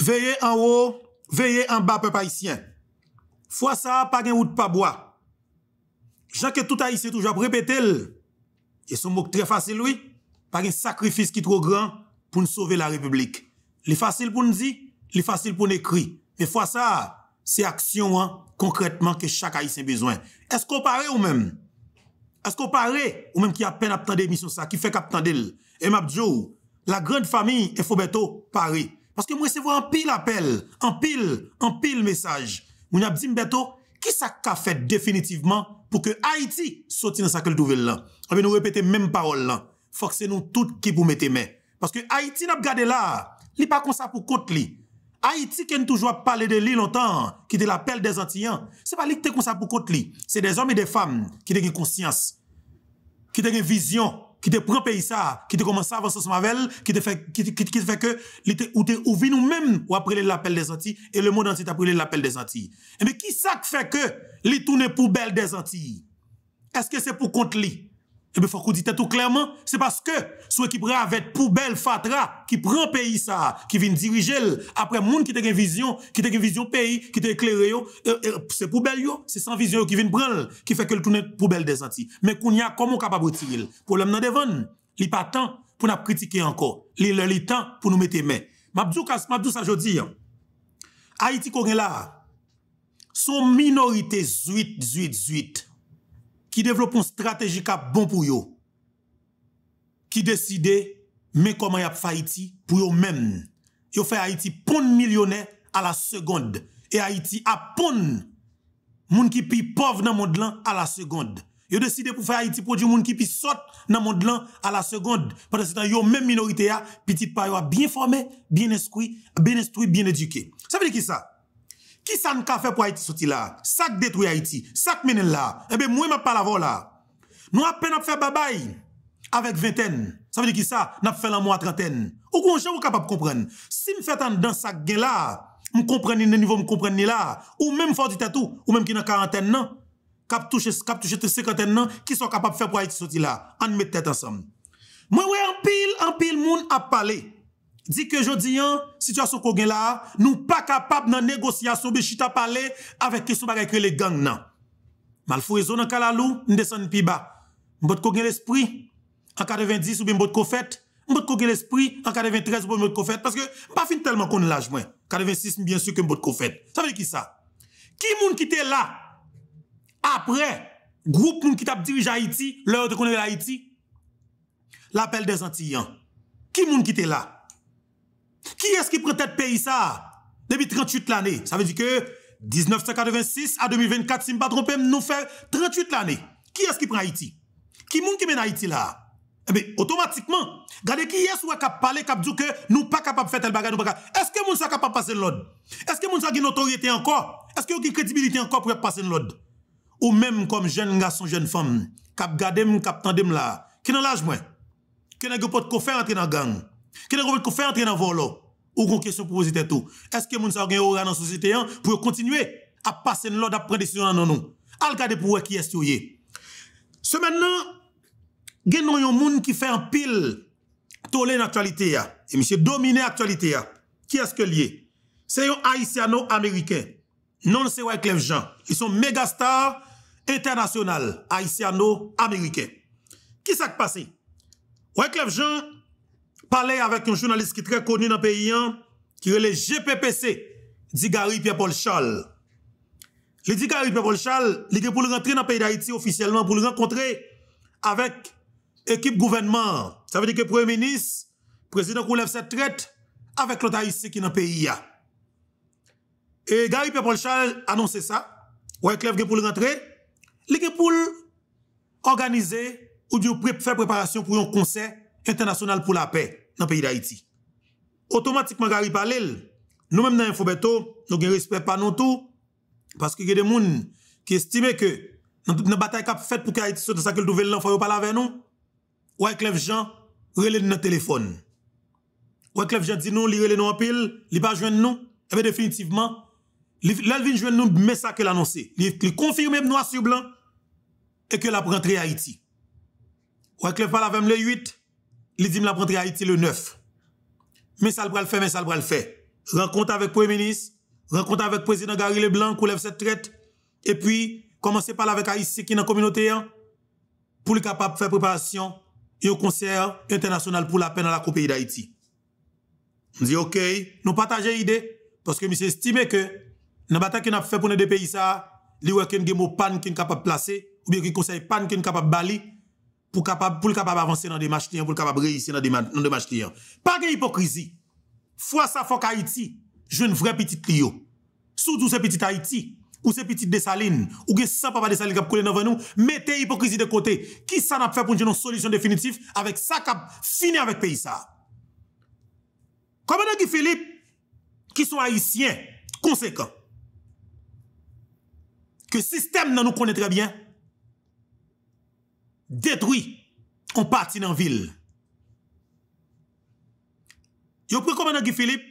Veye an wou, veye an ba pe pa isyen. Fwa sa, pa gen wout pa bwa. Jan ke tout a isye toujap repete l. E son mouk tre fasil, woui. Pa gen sakrifis ki tro gran pou n sove la republik. Li fasil pou n zi, li fasil pou n ekri. E fwa sa, se aksyon an, konkretman, ke chak a isye bezwen. E sko pare ou men? E sko pare ou men ki apen ap tende misyon sa, ki fek ap tende l? E map djou ou? La grande fami, efo beto, pari. Paske mwesevo anpil apel, anpil, anpil mesaj. Mwen ap di mbeto, ki sa ka fet definitiveman pou ke Haiti soti nan sakal touvel lan. Anbe nou repete menm parol lan. Fokse nou tout ki pou mette men. Paske Haiti nap gade la, li pa konsapou kote li. Haiti ken toujwa pale de li lontan, ki te lapel de zantiyan. Se pa li te konsapou kote li. Se de zom e de fam, ki te gen konsyans, ki te gen vizyon. Ki te prompey sa, ki te komansa avansos mavel, ki te feke ou te ouvi nou men ou aprele l'apel de zanti, e le moun ansi te aprele l'apel de zanti. E me ki sa ke feke li toune pou bel de zanti? Eske se pou kont li? Ebe eh fokou dite tout klerman, se paske sou ekipra avet poubel fatra ki pran peyi sa, ki vin dirijel apre moun ki te gen vizyon, ki te gen vizyon peyi, ki te ekler yo, euh, euh, se poubel yo, se san vizyon yo ki vin pran, ki feke l tout net poubel desanti. Men koun ya komon kapabouti il. Poulèm nan devan, li pa tan pou nap kritike anko, li li tan pou nou mette men. Mabdou sa jodi, Haiti kongen la, son minorite zuit, zuit, zuit, qui développe une stratégie qui est bon pour eux. Qui décide, mais comment y a fait Haïti pour eux même Ils fait Haïti pont millionnaire à la seconde. Et Haïti a pont moun qui pi pauvre dans le monde à la seconde. Ils décidé pour faire Haïti pour moun qui pi saute dans le monde à la seconde. Pendant ce temps, yo même minorité a, petit pa yo bien formé, bien instruit, bien instruit, bien éduqué. Ça veut dire qui ça? Ki sa an ka fe pou a iti soti la? Sak detou a iti? Sak menen la? Ebe mwen apalavo la? Nou apen ap fe babay? Avek 20 ten? Sa veni ki sa? Nap fe lan mou a 30 ten? Ou konjè ou kapap kompren? Si mwen fet an dan sak gen la? Mwen kompren ni nan nivou, mwen kompren ni la? Ou mwen mwen fò di tatou? Ou mwen mwen ki nan 40 ten nan? Kap touche te 50 ten nan? Ki sa kapap fe pou a iti soti la? An mwen tèt ansam? Mwen mwen an pil, an pil moun ap pale. Mwen mwen mwen mwen mwen mwen mwen mwen mwen mwen mwen m Di ke jodi an, situasyon kogen la a, nou pa kapap nan negosyasyon bechita pale avek kesou bagay kre le gang nan. Mal furezo nan kalalou, n de san pi ba. Mbot kogen l espri, an kade 20-10 oube mbot kofet. Mbot kogen l espri, an kade 20-13 oube mbot kofet. Paske mpa fin telman konen laj mwen. Kade 20-6 mbyen syo ke mbot kofet. Sa ve de ki sa? Ki moun ki te la? Apre, group moun ki tap dirij Haiti, lor de konen la Haiti. L apel de zanti yan. Ki moun ki te la? Ki es ki pren tèt peyi sa? Debi 38 l'anè. Sa ve di ke, 1986 a 2024, si mpa trompèm nou fè 38 l'anè. Ki es ki pren Haiti? Ki moun ki men Haiti la? Ebe, otomatikman, gade ki es wè kap pale, kap djouke nou pa kapap fè tel bagay, nou pa kap... Eske moun sa kapap pase l'od? Eske moun sa gen notoriété anko? Eske yon gen kredibilité anko pou wè pase l'od? Ou mèm kom jèn nga son jèn fèm, kap gade m, kap tande m la, ki nan laj mwen? Ki nan ge pot ko fè rentre nan gang? Kene rovel kou fè an tè nan vò lò? Ou kon kè se proposite tou? Eske moun sa ou gen yon oran nan sosite yon? Pou yo kontinue a pase nan lò dap prèndisyon nan nou? Al kade pou wè kè yon sou ye? Semennan, gen nou yon moun ki fè an pil tole nan aktualite ya. E mi se domine aktualite ya. Ki eske liye? Se yon Haitiano-Amerikè. Non se wè klef jan. Yon son megastar internasyonal. Haitiano-Amerikè. Ki sak pase? Wè klef jan... pale avèk yon jounalist ki tre koni nan peyi an, ki re le GPPC di Gary P. Polchal. Li di Gary P. Polchal, li gen pou le rentre nan peyi Daiti ofisyelman, pou le renkontre avèk ekip gouvenman. Sa vè di gen pou e menis, prezident kou lev se tret, avèk lo Daiti ki nan peyi ya. E Gary P. Polchal anonsè sa, wèk lev gen pou le rentre, li gen pou l'organize ou di ou fè preparasyon pou yon konsè internasyonal pou la pey. dans le pays d'Haïti. Automatiquement, Gary parle, nous-mêmes dans Infobeto, nous avons respect pas nous tout, parce qu'il y a des gens qui estiment que dans toute la bataille qui a faite pour qu'Haïti soit dans sa nouvelle il faut parler avec nous. Ou avec les gens, relève notre téléphone. Ou avec les gens, dit non, il relève nos en pile, il pas joindre nous. Et eh bien définitivement, l'Alvin joindre nous, mais ça qu'elle annoncé. Il confirme noir sur blanc et que la rentrée Haïti. Ou avec les parle avec les 8, il dit la prendre à Haïti le 9. Mais ça le le fait, mais ça le le fait. Rencontre avec le Premier ministre, rencontre avec le président Gary Leblanc, qu'on lève cette traite. Et puis, commencer parler avec Haïti qui est dans la communauté, hein, pour être capable de faire préparation et au concert international pour la paix dans la pays d'Haïti. On dit, OK, nous partageons l'idée, parce que nous estimons que, dans la bataille qu'on a fait pour nos deux pays, ça, il y a un pan qui est capable de placer, ou bien qui conseil pas qui est capable de balayer, pou l'kapab avanse nan demashtiyan, pou l'kapab reisye nan demashtiyan. Pa ge hipokrizi, fwa sa fok Haiti, jen vre piti triyo. Soutou se piti Haiti, ou se piti Desalines, ou ge sa papa Desalines kap koulen avan nou, mette hipokrizi de kote, ki sa nap fe pou nje nou solisyon definitif, avek sa kap, fini avek pey sa. Kwa mwen an ki Filip, ki son Haitien, konsekant, ke sistem nan nou konen trebyen, Détruit. On pati nan vil. Yo prekomenan ki Filip.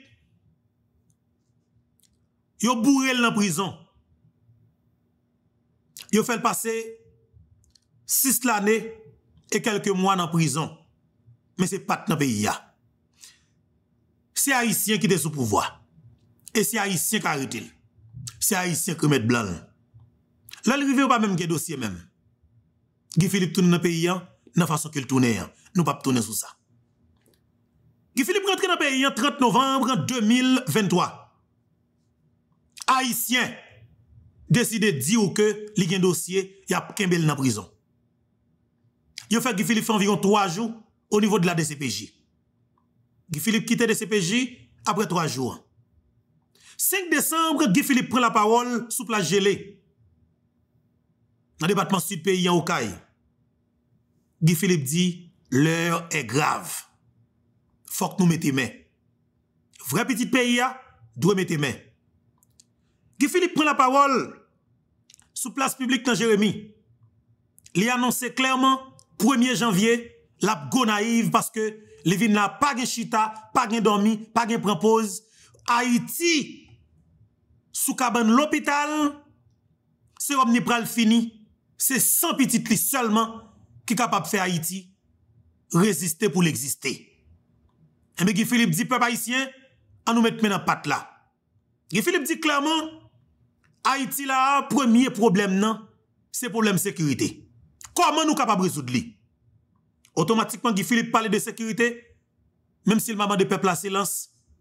Yo bourrel nan prison. Yo fèl passe 6 l'anè e kelke mwa nan prison. Mè se pat nan pe yia. Se haïsyen ki de sou pouvoi. E se haïsyen ka ritil. Se haïsyen ki mèd blan. Lè l'rivé ou pa mèm gè dosye mèm. Guy Philippe tourne dans le pays, dans la façon qu'il tourne, nous pas tourner sur ça. Guy Philippe rentre dans le pays le 30 novembre 2023. Haïtien décide de dire que il y a un dossier, il y a prison. Il fait Guy Philippe environ 3 jours au niveau de la DCPJ. Guy Philippe quitte la DCPJ après trois jours. 5 décembre, Guy Philippe prend la parole sous place gelée dans le département sud pays en Okaï. Guy Philippe dit, l'heure est grave. Faut que nous mettons main. Vrai petit pays, hein, doit mettre main. Guy Philippe prend la parole sous place publique dans Jérémy. Il annonce clairement, 1er janvier, la go naïve parce que les villes n'a pas de chita, pas de dormi, pas de propose. Haïti, sous cabane l'hôpital, c'est le fini. Se san pitit li selman ki kapap fe Haiti, rezister pou li egzister. Eme Gifilip di pep Haitien, an nou met men an pat la. Gifilip di klaman, Haiti la a premye problem nan, se problem sekurite. Koman nou kapap rezout li? Otomatikman Gifilip pale de sekurite, menm si l mamande pep la silans,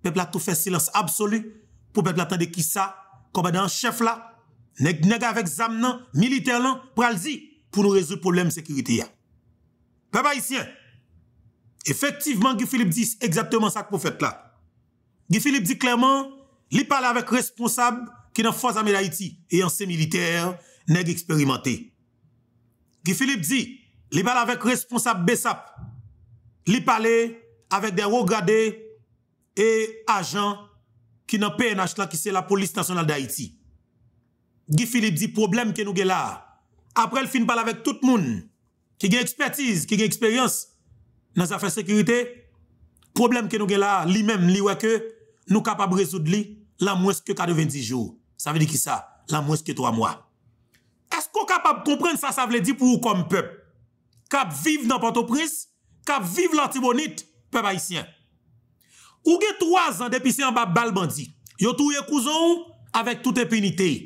pep la tou fe silans absolu, pou pep la tende ki sa, komade an chef la, Nèk nèk avèk zam nan, militer lan, pral di pou nou rezou problem sekurite ya. Pe ba isyen, efektivman Gifilip di exactement sak pou fèt la. Gifilip di klèrman, li pale avèk responsab ki nan fòz amè d'Haïti, eyon se militer, nèk eksperimentè. Gifilip di, li pale avèk responsab besap, li pale avèk den wogade e ajan ki nan PNH la ki se la polis nasyonal d'Haïti. Gifilip di problem ke nou ge la, apre el fin pal avek tout moun, ki gen ekspertise, ki gen eksperyans, nan zafan sekurite, problem ke nou ge la, li menm li weke, nou kapab rezoud li, lan mweske kade 20 jou, sa ve di ki sa, lan mweske 3 mwa. Esko kapab kompren sa, sa vle di pou ou kom pep, kap viv nan pantopris, kap viv lantibonit, pep aisyen. Ou ge 3 an depisyen ba balbandi, yo touye kouzon ou, avèk tout epinitei.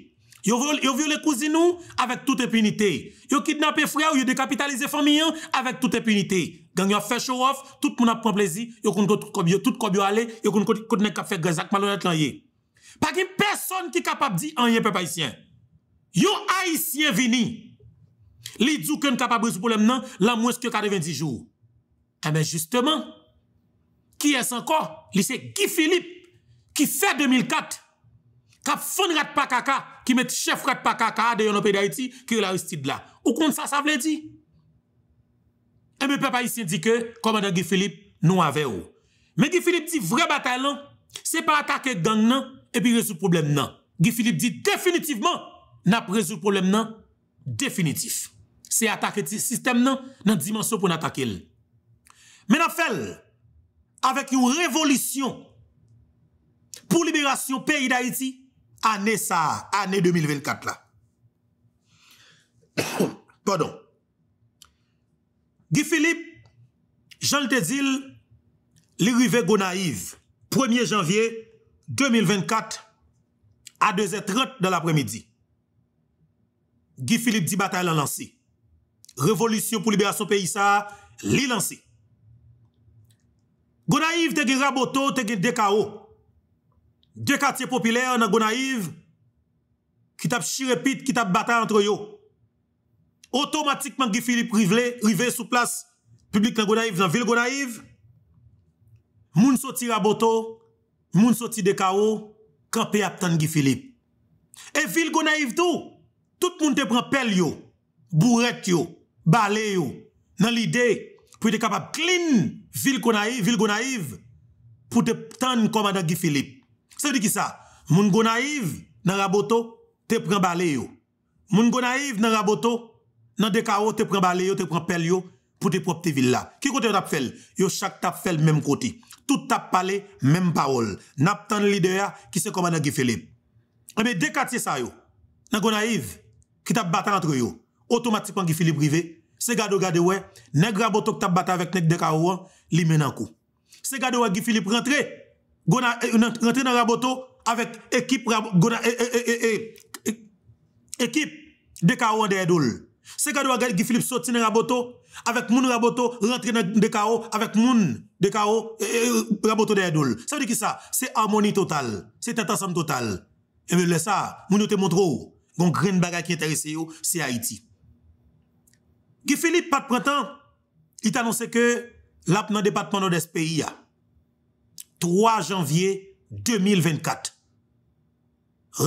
Yo viole kouzinou, avèk tout epunite. Yo kidnapè frè ou yo dekapitalize famiyan, avèk tout epunite. Ganyan fè show off, tout moun ap komplezi, yo koun kòb yo alè, yo koun kòb ne kòb fè gèzak malonèt lan yè. Pag yon person ki kapab di, an yè pe pa isyè. Yo a isyè vini, li djou kèn kapab rizu poulem nan, lan mwèz kè kareven di jou. Kèmè justèman, ki yè s'ankò, li sè ki Filip, ki fè 2004, kap fonrat pa kakà, ki met chefret pa kaka de yon nou pey da iti, ki yon la ou stid la. Ou kont sa, sa vle di? E eh me pe pa yisye di ke, komandant Gifilip nou ave ou. Me Gifilip di vre batal lan, non. se pa atake gang nan, epi rezou problem nan. Gifilip di, definitivman, nap rezou problem nan, definitif. Se atake ti sistem nan, non, nan dimensyon pou natake el. Men ap fel, avek yon revolisyon, pou liberasyon pey da iti, anè sa, anè 2024 la. Pardon. Gifilip, Jean Tézil, li rive Gounaïv, 1è janvier 2024, a 2è trot dan apre midi. Gifilip di batay lan lansi. Revolusyon pou liberasyon peyi sa, li lansi. Gounaïv te gen raboto, te gen dekao. De katye popilèr nan Gonaiv, ki tap shirepit, ki tap bata antre yo. Otomatikman Gifilip rive sou plas publik nan Gonaiv, nan vil Gonaiv, moun soti raboto, moun soti dekaro, kapè ap tan Gifilip. E vil Gonaiv tou, tout moun te pran pel yo, buret yo, balè yo, nan lide pou te kapap klin vil Gonaiv, pou te tan koma nan Gifilip. Se di ki sa, moun gona yiv nan raboto te pren bale yo. Moun gona yiv nan raboto nan dekawo te pren bale yo, te pren pel yo pou te prop te villa. Ki kote yo tap fel? Yo chak tap fel menm koti. Tout tap pale, menm parol. Nap tan lide ya ki se koma nan gifili. Ebe dekati sa yo, nan gona yiv ki tap bata antre yo, otomatipan gifili prive. Se gado gade we, nenk raboto ki tap bata vek nek dekawo, li menankou. Se gado wak gifili prentre yo. Gona eh, rentré dans Raboto avec équipe Gona eh, eh, équipe de KO de Edoul. C'est quand Guy Philippe sorti dans Raboto avec moun Raboto rentrer dans de KO avec moun de KO Raboto de Ça veut dire que ça c'est harmonie totale, c'est un ensemble total. Et le ça, moun te montre où gon green bagage qui intéresse c'est Haïti. Guy Philippe pas de printemps, il annoncé que l'ap dans département de ce pays 3 janvye 2024.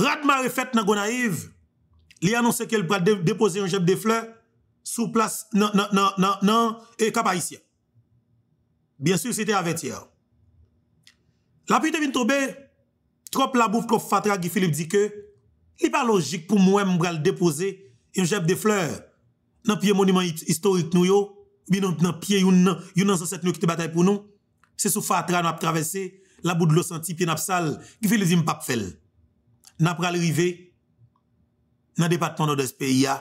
Radma refet nan Gonaiv, li anonsè ke l pou ap depose yon jeb de fleur sou plas nan e kapayisyen. Bien sûr, se te avè tiè. La pi te vin toube, trop la bouf kop fatra ki Filip di ke, li pa logik pou mwen mbrel depose yon jeb de fleur nan piye monument historik nou yo, bi nan piye yon nan saset nou ki te batay pou nou, Se sou fatra nou ap travese, la boud lou santi, pien ap sal, gifili zi m pap fel. Nap pral rive, nan departman nou despe ya,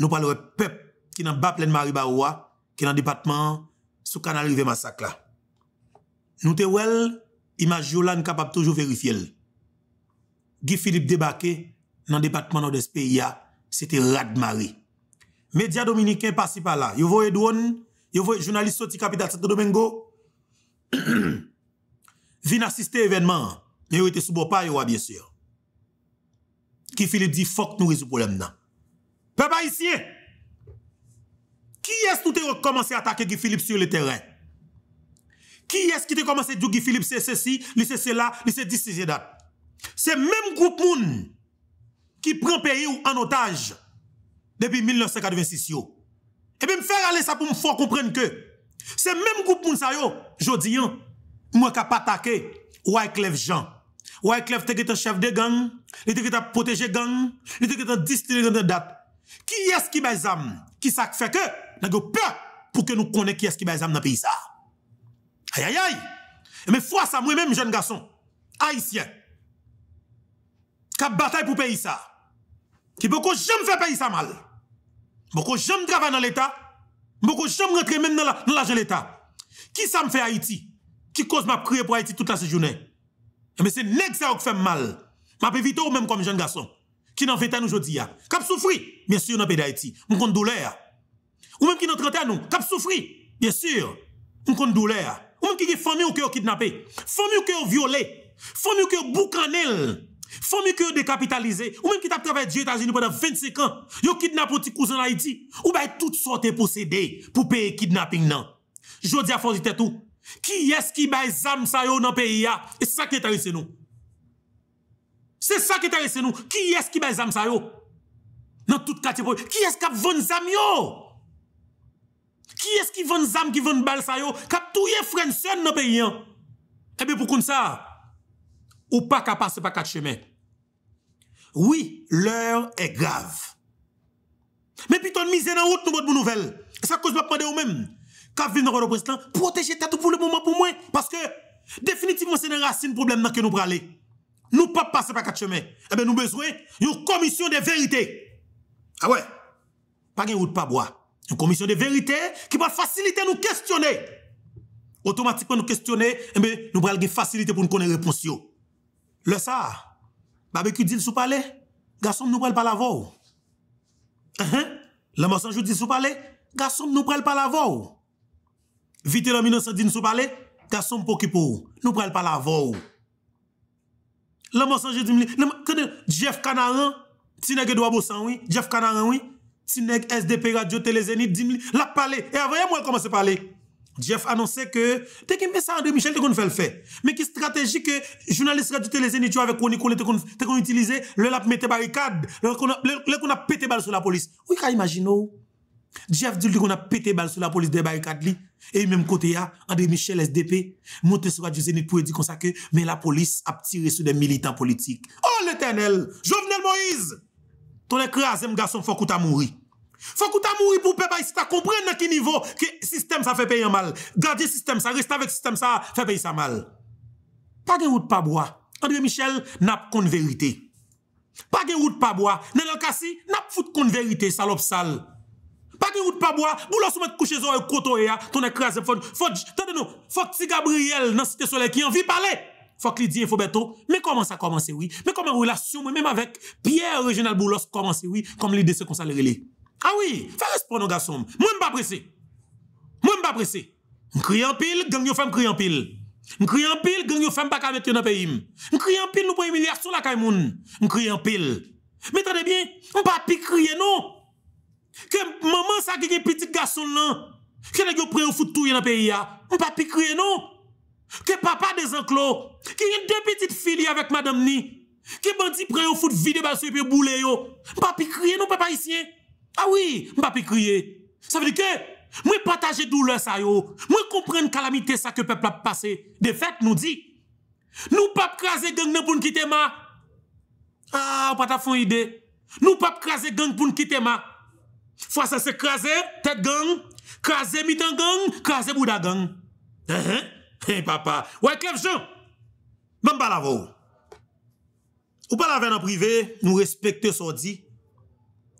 nou palowe pep ki nan bap len maribawwa, ki nan departman sou kanal rive masakla. Nou te wel, imaj yo lan kapap toujou verifiel. Gifili debake, nan departman nou despe ya, se te rad mari. Media dominikè pasi pa la. Yo vo edwoun, yo vo jounalist soti kapital Sete Domingo, Vin asiste evenman Yo ite soubopa yo wa byesir Ki Filip di fok nou izu problem nan Pe pa isye Ki es toute yo komanse atake ki Filip sur le teren Ki es ki te komanse djou ki Filip se se si Li se se la, li se di se se dat Se mem goup moun Ki pren peyi ou anotaj Depi 1986 yo Ebe m fere ale sa pou m fok kompren ke Se mem goup moun sa yo Jodi yon, mwen ka patake, wèk lèv jan. Wèk lèv teke te chev de gang, li teke te poteje gang, li teke te distire de dat. Ki yès ki bè zam? Ki sak feke, nè gè pè, pou ke nou konè ki yès ki bè zam nan pi yisa. Ayayay! E mè fwa sa mwen mèm, jen gason, ayisyen, ka batay pou pi yisa, ki bèkò jèm fè pi yisa mal, bèkò jèm travè nan l'Etat, bèkò jèm rentre mèm nan la jen l'Etat. Qui ça me fait Haïti? Qui cause m'a prière pour Haïti toute la journée? Eh, mais c'est nèg ça qui fait mal. M'a évité ou même comme jeune garçon. Qui n'en fait à nous aujourd'hui a. Cap souffri, bien sûr, dans pays d'Haïti. Mon compte douleur. Ou même qui n'en traite à nous, cap souffri, bien sûr. Mon compte douleur. Ou même qui est famille ou qui est kidnappé. Famille ou qui est violé. Famille ou qui boucanel. Famille qui est décapitalisée. Ou même qui t'a travaillé aux États-Unis pendant 25 ans. Yo kidnappé petit cousin Haïti. Ou bien toutes sortes de possédé pour payer kidnapping non. Jodi a fonzite tou. Ki es ki bay zam sa yo nan peyi ya? E sa ke tarise nou. Se sa ke tarise nou. Ki es ki bay zam sa yo? Nan tout kache pou. Ki es kap ven zam yo? Ki es ki ven zam ki ven bal sa yo? Kap tou ye frensen nan peyi ya? Ebe pou kon sa. Ou pa ka pase pa kache me? Oui, l'heure est grave. Me pi ton mizé nan out nou mot moun nouvel. E sa kos mwen pwande ou menm. qui vient dans le président, protégez tête pour le moment pour moi. Parce que, définitivement, c'est une racine problème que nous prenons. Nous ne pouvons pas passer par quatre chemins. Eh bien, nous besoin d'une commission de vérité. Ah ouais? Pas de route, pas bois. Une commission de vérité qui va faciliter nous questionner. Automatiquement, nous questionner, eh bien, nous prenons une facilité pour nous connaître les réponses. Le ça, barbecue dit sous palais, garçon, nous prenons pas la voix. Uh-huh. Le mensonge dit sous palais, garçon, nous prenons pas la voix. Vite minance 1910 sous parler, garçon pour qui pour nous prenons pas la voix. Le mensonge dit quand Jeff Canaran, nèg Edouard Bossan oui, Jeff Canaran oui, nèg SDP Radio Télé Zénith dit la parler et avant moi commencer à parler. Jeff annonçait que t'es qui met ça André Michel t'es qu'on fait le fait. Mais qui stratégie que journaliste Radio Télé Zénith avec Ronnie Cole t'es qu'on utiliser le lap mettre barricade, le qu'on a pété balle sur la police. Oui, qu'a imaginer. Jeff dit qu'on a pété balle sur la police des barricades E yon menm kote ya, André Michel, SDP, Montez Radiosenik pou e di konsake, men la polis ap tire sou den militant politik. Oh l'Eternel, Jovenel Moïse, ton ekra zem gason fokout a mouri. Fokout a mouri pou pe bay si ta komprende nan ki nivou ki sistem sa fe peyi an mal. Gade sistem sa, resta vek sistem sa, fe peyi sa mal. Pa gen wout pa bwa, André Michel nap kon verite. Pa gen wout pa bwa, nen lakasi nap fout kon verite salop sal. Pa ki wout pa bwa, boulos ou met kouche zo e koto e ya, ton ek kre a zep fon. Fok, tante nou, fok ti Gabriel nan site sole ki an vi pale. Fok li diye fok beto, me koman sa koman sewi, me koman relasyon me menm avek. Piè regional boulos koman sewi, koman li de se konsalere li. Awi, ah fè respon nou gasom, mwen mba prese. Mwen mba prese. Mkri an pil, gengyo fem kri an pil. Mkri an pil, gengyo fem baka met yon apè yim. Mkri an pil, nou pou emilyar sou la kay moun. Mkri an pil. Met ane bien, mpa pi kri en nou. Ke maman sa genye piti gason lan Ke negyo preyo foute touye nan peyi ya Mpa pi kriye nou Ke papa de zanklo Ke genye de piti fili avek madam ni Ke bandi preyo foute vide banswe peyo boule yo Mpa pi kriye nou papa isye Awi ah mpa pi kriye Sa vede ke Mwen pataje doule sa yo Mwen komprene kalamite sa ke pepla pase De fet nou di Nou pap kraze genye pou nkite ma Aou ah, pata fon ide Nou pap kraze genye pou nkite ma Fwa sa se kaze, tete gang, kaze mitan gang, kaze bouda gang. He he, he papa. Wè Klef Jean, mèm balavou. Ou balavè nan prive, nou respekte sò di.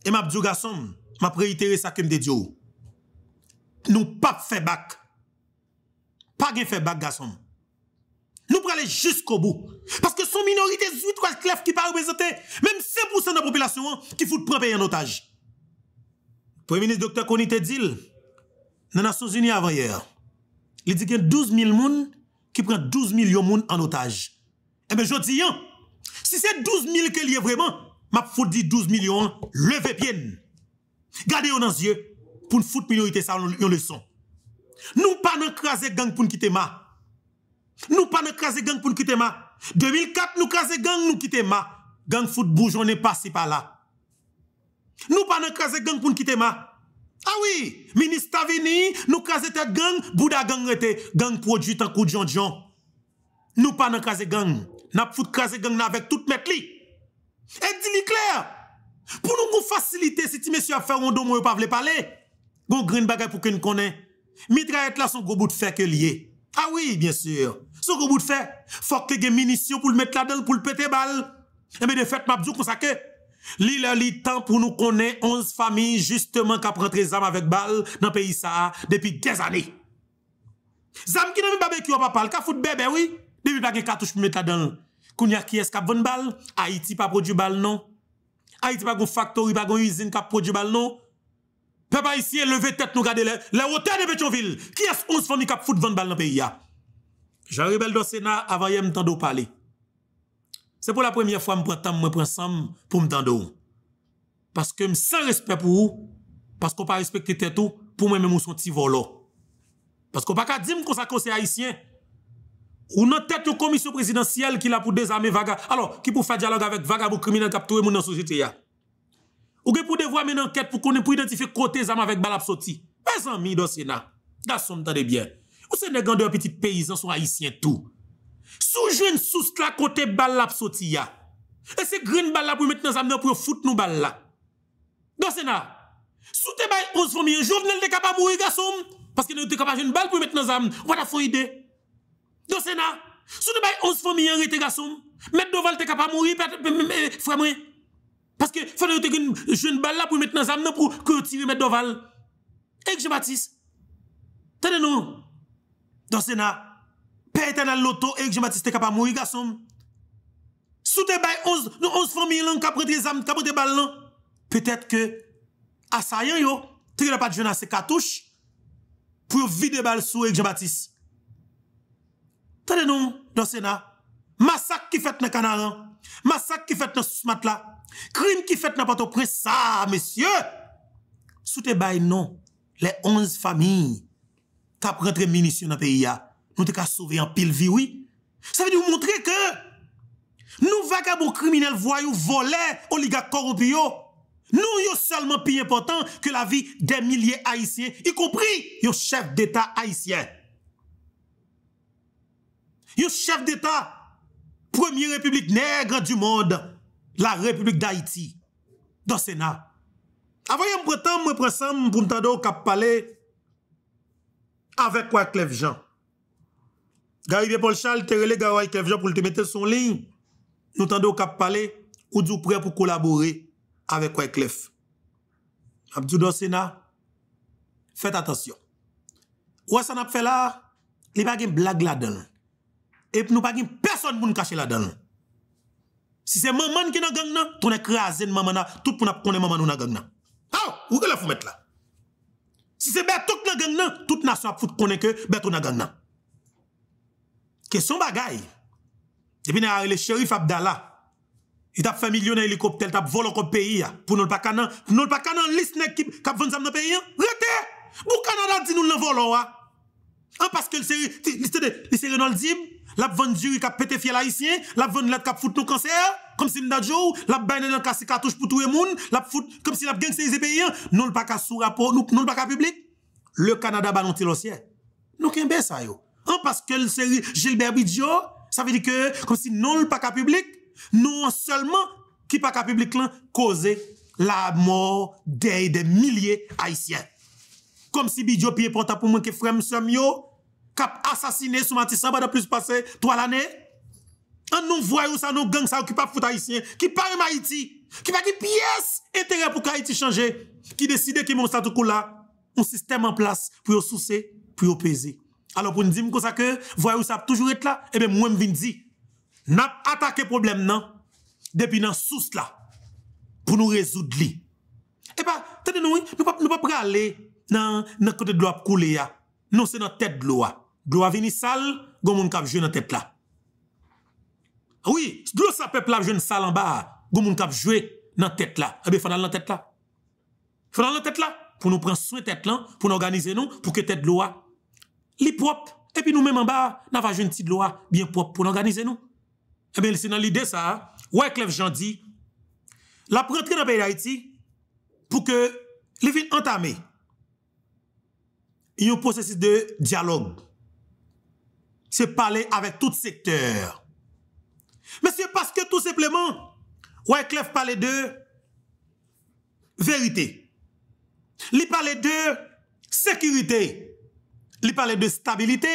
E mabdiou gasom, mab reitere sakèm de diou. Nou pap febak. Pa gen febak gasom. Nou pralè jisk obou. Paske son minorite zout wè Klef ki par ou bezote. Mèm sepousan nan popilasyon ki foute pranpe yon otajit. Premier Ministre Dr. Conny Tedil, nan a souzini avan yer, li di gen 12.000 moun ki pren 12.000.000 moun an otaj. Ebe eh jodi yon, si se 12.000 ke liye vreman, map foute di 12.000.000, leve pien. Gade yon nan zye pou n foute minorite sa yon le son. Nou pa nan kraze gang pou n kite ma. Nou pa nan kraze gang pou n kite ma. 2004 nou kraze gang nou kite ma. Gang foute boujou nè pasi pa la. Nou pa nan kraze gang pou n kite ma. Nous pas nous gang pour nous quitter ma. Ah oui, ministre Tavini, nous crasé tête gang, bouddha gang rete, gang produit en coup de John Nous pas dans gang. N'a pas les gang avec tout mettre li. Et dis les clair. Pour nous faciliter si tu monsieur a fait un don moi pas vle parler. Gon green bagay pour que nous connaît. Mitraillette là son gros bout de fer que lié. Ah oui, bien sûr. Son gros bout de fer, faut que les munitions pour le mettre là-dedans pour le péter balle. Et eh mais de fait m'a dit comme ça que Li lè li tan pou nou konè 11 fami Justement ka prentre zam avèk bal Nan peyi sa depi 10 anè Zam ki nan mi babè ki wap apal Ka foute bebe wè Depi pa gen katouche pou metta dan Kounyak ki es kap ven bal Haiti pa produ bal nan Haiti pa gon factory pa gon usine Kap produ bal nan Pe pa isye leve tèt nou gade lè Lè wote anè pe chon vil Ki es 11 fami kap foute ven bal nan peyi ya Jan rebel do Sena avayem tan do palè Se pou la premye fwa mwen pran tan mwen pran san mwen pran tan de ou. Paske mwen san respek pou ou. Paske mwen pa respekte tetou pou mwen mwen moun son ti volo. Paske mwen pa ka di mwen konsa konse haisyen. Ou nan tetou komisyon prezidentiyel ki la pou dezame vaga. Alors ki pou fwa diyaloga vek vaga bou krimine kap touwe moun nan sosyete ya. Ou gen pou devwa men anket pou konen pou identife kote zaman vek balap soti. Mwen san mi do sena. Da son tan de bien. Ou se ne gande an petit peyizan son haisyen tou. Sou jwen sou stra kote bal la pso ti ya. E se gren bal la pou met nan zam nan pou yo foute nou bal la. Dose na. Sou te bay 11 fomiyen, jovenel te kapa mouye gasom. Paske nou te kapa jwen bal pou met nan zam. Wata foyide. Dose na. Sou te bay 11 fomiyen re te gasom. Met doval te kapa mouye. Fwa mwen. Paske fwa nou te jwen bal la pou met nan zam nan pou kouti ve met doval. Ek je batis. Tane nou. Dose na. Dose na. pe ete nan loto ek je batiste kap a mou i gasom. Sou te bay onz, nou onz famyi lan kap rete zam, kap rete bal lan. Non. Petet ke, asayen yo, tri la pat jona se katouche, pou yo vide bal sou ek je batiste. Tade nou, dan sena, masak ki fet nan kanaran, masak ki fet nan sou matla, krim ki fet nan pato pre, sa, mesye! Sou te bay nou, le onz famyi, kap rete menisyon nan pe iya, nous devons sauver en pile vie, oui. Ça veut dire montrer que nous vagabonds criminels, voyous, volés, oligarques corrompus, nous sommes seulement plus important que la vie des milliers haïtiens, y compris les chefs d'État haïtiens. Les chefs d'État, première république nègre du monde, la République d'Haïti, dans le Sénat. Avant de me Président pour parler avec Wyclef Jean. Garibe Paul Charles te relé Garoua Kevja pour te mettre son ligne. Nous tendons cap parler ou du prêt pour collaborer avec Wyclef. Abdou Sénat, faites attention. Ou ça a fait là, il n'y a pas de blague là-dedans. Et nous pas personne pour nous cacher là-dedans. Si c'est maman qui est dans gang, tu es écrasé maman, tout pour nous connaître maman dans gang. Ah, où que ce faut mettre là? Si c'est Bertok dans gang, toute nation a foutu connaître que Bertok dans gang. Question bagaille. Depuis nous avons le shérif Abdallah. Il a fait million d'hélicoptères, il a volé le pays pour nous pas canon, pour nous pas canon liste qui cap vendre dans pays. Rete! Pour Canada dit nous le volons oh, Hein parce que c'est liste de liste de Noldim, la vendu qui a pété fiel haïtien, la vendu la qui a foutu nos cancer comme si nous avons la baine dans casse cartouche pour tout le monde, la fout comme si la gangsterisé pays, nous pas sous rapport, nous pas public. Le Canada balonte l'ocier. Nous qu'un ça yo. An paske l seri Gilbert Bidjo, sa ve di ke kom si non l paka publik, non selman ki paka publik lan, koze la mor dey de milye Haitien. Kom si Bidjo piye ponta pou mwen ke frem msem yo, kap asasine sou mati samba da plus pase to alane, an nou vway ou sa nou gang sa ou ki pa fout Haitien, ki pa rem Haiti, ki pa ki piyes etere pou ka Haiti chanje, ki deside ki monsa toukou la, ou sistem an plas pou yo souse, pou yo peze. Alors pour nous dire comme ça que voyez ça toujours être là et eh bien moi me dire n'a attaqué problème non depuis dans source là pour nous résoudre Eh Et ben, pas tenez nous nous pas nous pas aller dans dans côté de l'eau couler Non c'est dans tête de l'eau. L'eau vini sale, gon moun k'ap jouer dans tête là. Oui, l'eau ça peuple là jeune sale en bas, gon moun k'ap jouer dans tête là. Et eh ben, faut dans tête là. Faut dans tête là pour nous prendre soin tête là, pour nous organiser nous pour que tête de l'eau Li prop, epi nou menman ba, nan vaje nti loa, biyen prop pou nan ganise nou. Eben, eh se nan li de sa, wè klef jan di, la prant kè nan bayi da iti, pou ke li fin antame, yon prosesi de dialog. Se pale avèk tout sektèr. Mè se paske tout sepleman, wè klef pale de verite. Li pale de sekirite. Li pale de stabilite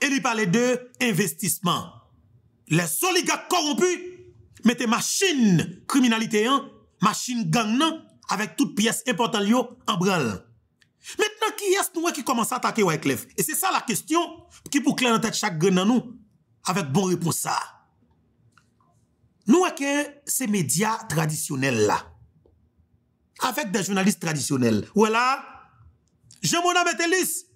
e li pale de investisman. Le soli gak korompu mette machin kriminalite yon, machin gang nan, avèk tout piyes importan liyo an bral. Mettenan ki yas nou wè ki komanse atake wè klef. E se sa la kwestyon ki pou kle nan tèt chak gren nan nou avèk bon repons sa. Nou wè ke se media tradisyonel la. Avèk de jounalist tradisyonel. Ouè la, jè mounan mette lis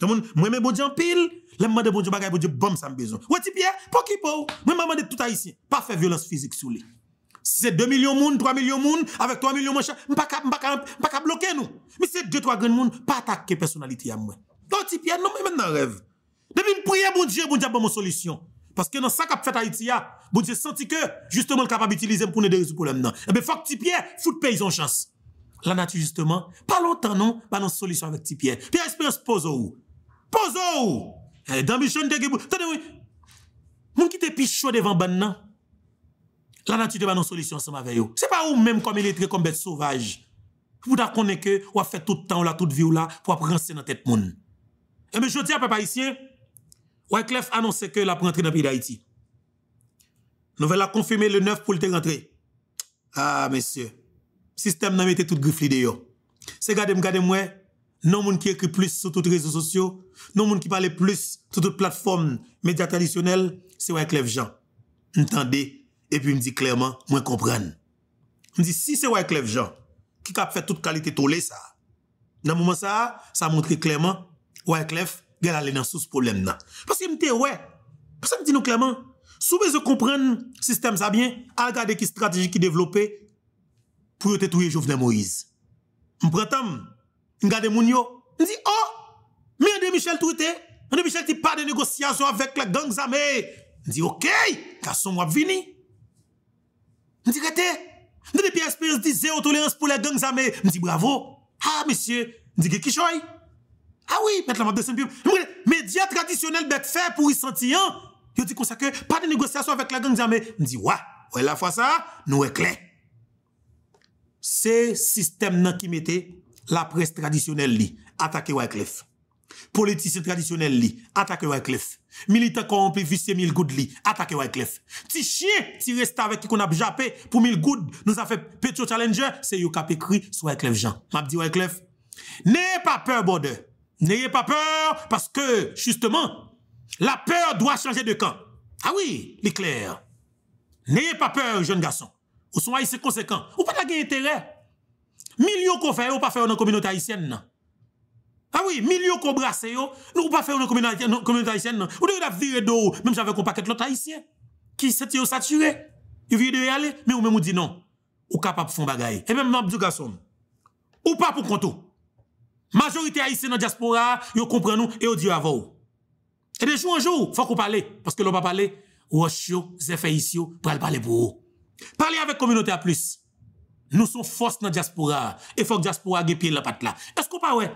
Mwen mwen bou di an pil, lèm mwen de bou di bagay bou di bom san bezon. Ou ti piè, pou ki pou, mwen mwen mwen de tout Haitien. Pa fè violans fizik sou li. Se se 2 milyon moun, 3 milyon moun, avèk 3 milyon mwen chè, mwen pa ka blokè nou. Mwen se 2-3 gren moun, pa atakke personaliti ya mwen. Ou ti piè, nou mwen mè nan rev. Demi mwen priye bou di, mwen di apan mwen solisyon. Paske nan sak ap fèt Haitien, bou di senti ke, jistè mwen l kapab itilize mpounè de rezou pou lèm nan. Ebe fòk ti piè, foute pe yon chans. Lan ati Pozo ou! E, dambi chan te gebo. Tade ou, moun ki te pichwa devan ban nan. Lan eh, a ti te ban nan solisyon sa ma veyo. Se pa ou mèm kome letre kome bete sauvaj. Pou da konen ke ou a fè tout tan ou la tout vi ou la pou a pransè nan tèt moun. E, mè chou di apè pa isye. Ou a klef anonsè ke ou la pransè nan pi da iti. Nou vela konfime le neuf pou l'te rentre. Ah, mè sè. Sistem nan metè tout grifli de yo. Se gade m gade m wey. non monde qui écrit plus sur toutes les réseaux sociaux, non monde qui parle plus sur toutes les plateformes médias traditionnels. c'est Wyclef Jean. Entendez, et puis me dit clairement, moi comprendre. Me dit si c'est Wyclef Jean qui a fait toute qualité tolé ça. Dans moment ça, ça montre clairement Wyclef a aller dans ce problème là. Parce que me ouais, parce que me dit nous clairement, sous besoin comprendre système ça bien, à regarder qui stratégie qui développer pour te tuer Jovenel Moïse. Me Mwen gade moun yo, mwen di, oh, mwen de Michel toute, mwen de Michel ti pa de negosyasyon avèk la gangzame, mwen di, ok, la som wap vini. Mwen di, gate, mwen de pi espiris di zè otoléans pou la gangzame, mwen di, bravo, ha, misye, mwen di, ge kishoy. Ha, wè, mwen de la mwab de sanbib, mwen de, mwen m'm de, media tradisyonel bet fè pou y senti, an, yo di konsake, pa de negosyasyon avèk la gangzame, mwen di, wè, wè la fwa sa, nou wè klen. Se sistem nan ki mwete... la pres tradisyonel li, atake wak lef. Politisyon tradisyonel li, atake wak lef. Milite kon previsye mil goud li, atake wak lef. Ti chie, ti reste avek ki kon ap jape, pou mil goud, nou sa fe Petro Challenger, se yo kape kri, sou wak lef jan. Mabdi wak lef. Neye pa peur, bode. Neye pa peur, paske, chusteman, la peur doa chanje de kan. Awi, ah li kler. Neye pa peur, jen gason. Ou son aise konsekant. Ou pa ta gen interè. A, Millions qu'on fait, on pas faire dans la communauté haïtienne. Ah oui, millions qu'on brasse, nous pas faire dans la communauté haïtienne. Ou devez virer d'eau, même si qu'on un paquet l'autre haïtien. Qui s'était saturé, il vient de y aller, mais ou même dit non. Ou capable de faire des choses. Et même Mabdou Gasson, ou pas pour compte. Majorité haïtienne dans la diaspora, ils comprennent nous et ils disent avant. Et de jour en jour, il faut qu'on parle. Parce que l'on ne pas parler, c'est fait ici, pour parler pour vous. Parlez avec la communauté à plus. Nou son fos nan diaspora. E fok diaspora gen piye lopat la. E skou pa we?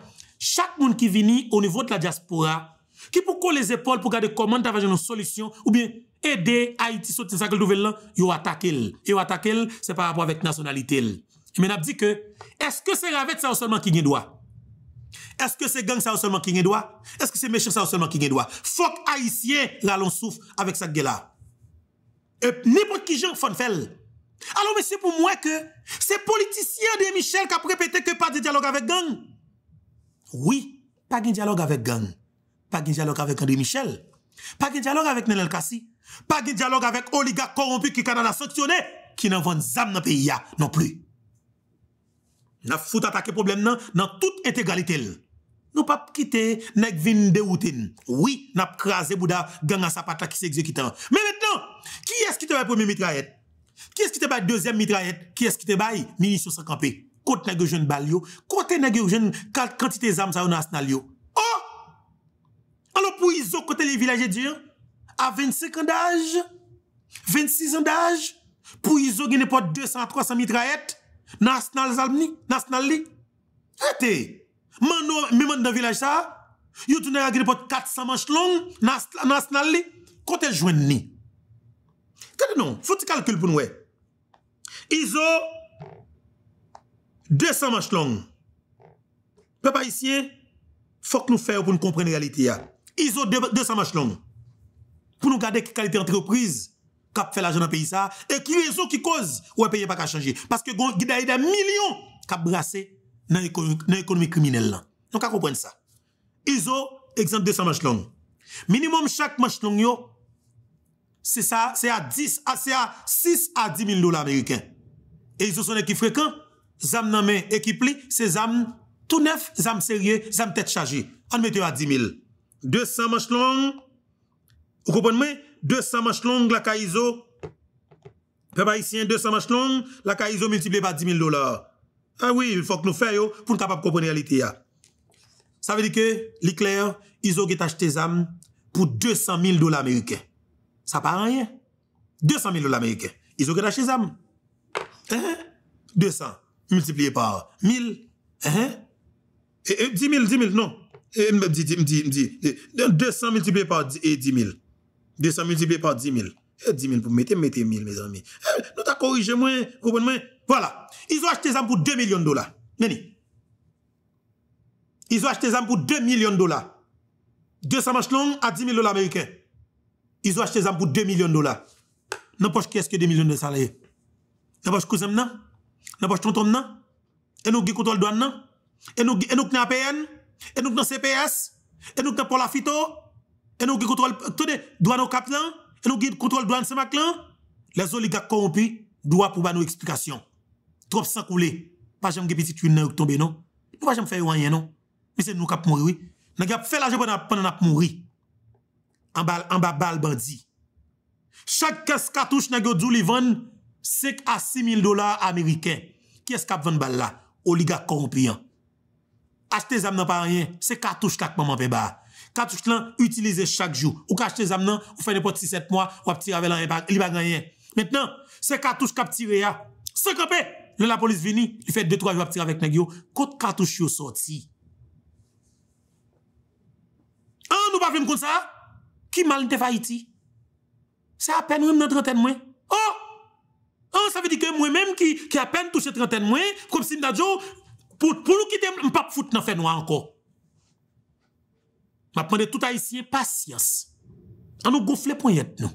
Chak moun ki vini o nivou t la diaspora, ki pou kon les epol pou gade koman t avajan nou solisyon, ou bien ede Haiti sot, se sak l dovel lan, yo atake l. Yo atake l, se pa rapo avet nasonalite l. Men ap di ke, eske se ravet sa ou solman ki gen doa? Eske se gang sa ou solman ki gen doa? Eske se meshir sa ou solman ki gen doa? Fok Haitien lalonsouf avek sak gen la. E nipon ki jen fon fel. Fok Haitien lalonsouf avek sak gen la. Alors, mais c'est pour moi que ces politiciens de Michel qui a répété que pas de dialogue avec gang. Oui, pas de dialogue avec gang. Pas de dialogue avec André Michel. Pas de dialogue avec Nenel Kassi. Pas de dialogue avec oligarques corrompus qui Canada sanctionné, qui n'en vendent zam dans le pays non plus. N'a fout attaquer problème dans toute intégralité. Nous pas quitter nèg de routine. Oui, n'a crasé bouda gang à sapata qui s'exécutant. Hein. Mais maintenant, qui est-ce qui te va premier mitraillette Ki es ki te bay deuxième mitraillette? Ki es ki te bay mini-sous-sacampé? Kote nage jeune bal yo? Kote nage jeune kantite zame sa yo nasnal yo? Oh! Alo pou izo kote le non, vilaje diyon? A 25 an d'aj? 26 an d'aj? Pou izo gine pot 200-300 mitraillette? Nasnal zalm ni? Nasnal li? Ete! Men men de vilaje sa? You tou nage gine pot 400 manche long? Nasnal li? Kote jwen ni? Ete! Il faut calcul calcul pour nous. ISO 200 longs. Peu pas pa faut que nou fè pour pou nou la réalité. réalité. ISO 200 Pour Pour nous garder gade qualité kalite entreprise, fait fè l'ajon dans et ça et qui raison qui cause ou payé pays pa ka chanje. que qu'il y millions millions qui qui brassé dans l'économie l'économie Donc, On kompren ça. ISO, exemple 200 manch longs. Minimum chaque match c'est ça, c'est à 10, c'est à 6 à 10 000 dollars américains. Et ils sont qui équipe fréquents, Ils nan men équipe li, c'est zam tout neuf, zam sérieux, zam tête chargée. On met à 10 000. 200 manches longues, vous comprenez? 200 manches longues, la Kaizo, peuple haïtien, 200 manches longues, la Kaizo multiplié par 10 000 dollars. Ah oui, il faut que nous fassions pour nous capables de comprendre la réalité. Ça veut dire que, l'éclair, ils ont acheté des âmes pour 200 000 dollars américains ça parle rien. 200 000 dollars américains. Ils ont des ça. 200 multiplié par 1000. Hein? 10 000, 10 000, non. Et, me dit, me dit, me dit, 200 multiplié par 10, 000. 200 multiplié par 10 000. 10 000 pour mettre, mettez 1000, mes amis. Eh, nous t'as corrigé moi, moi Voilà. Ils ont acheté ça pour 2 millions de dollars. Ils ont acheté ça pour 2 millions de dollars. 200 manches à 10 000 dollars américains. Ils ont acheté ça pour 2 millions de dollars. N'importe qui est-ce que 2 millions de salariés. N'importe cousin, n'importe tonton, non. Et nous, contrôle douane, Et nous, et nous, APN. Et nous, CPS. Et nous, pour la phyto? Et nous, contrôle, tenez, douane au cap là. Et nous, contrôle douane ce mac là. Les oligarques corrompus doivent pour nous explication. Trop sans couler. Pas jamais petite tuile qui tombe, non. Nous pas jamais faire rien, non. Mais c'est nous qui mourir, oui. Nous avons fait l'argent pendant nous mourir. An ba bal bandi Chak kes katouche nagyo djou li van Sek a 6.000 dolar ameriken Kyes kap van bal la O li ga kon priyan Achete zam nan pa ranyen Sek katouche kak maman pe ba Katouche lan, utilize chak jou Ou ka achete zam nan, ou fay ne pot 6-7 mwa Wap tir ave lan li bag nanyen Mwenen, sek katouche kap tir reya Sek an pe, lè la polis vini Li fè 2-3 jou wap tir avek nagyo Kote katouche yo soti An nou pa fèm kon sa? Ki mal nte va iti? Se apen wèm nan trenten mwen? Oh! Oh, sa vè di ke mwen mèm ki apen touche trenten mwen, koum si mda djou, pou lou kite m pap foute nan fè nou anko. Map mwen de tout a isye, pasyans, an nou gofle pou yèt nou.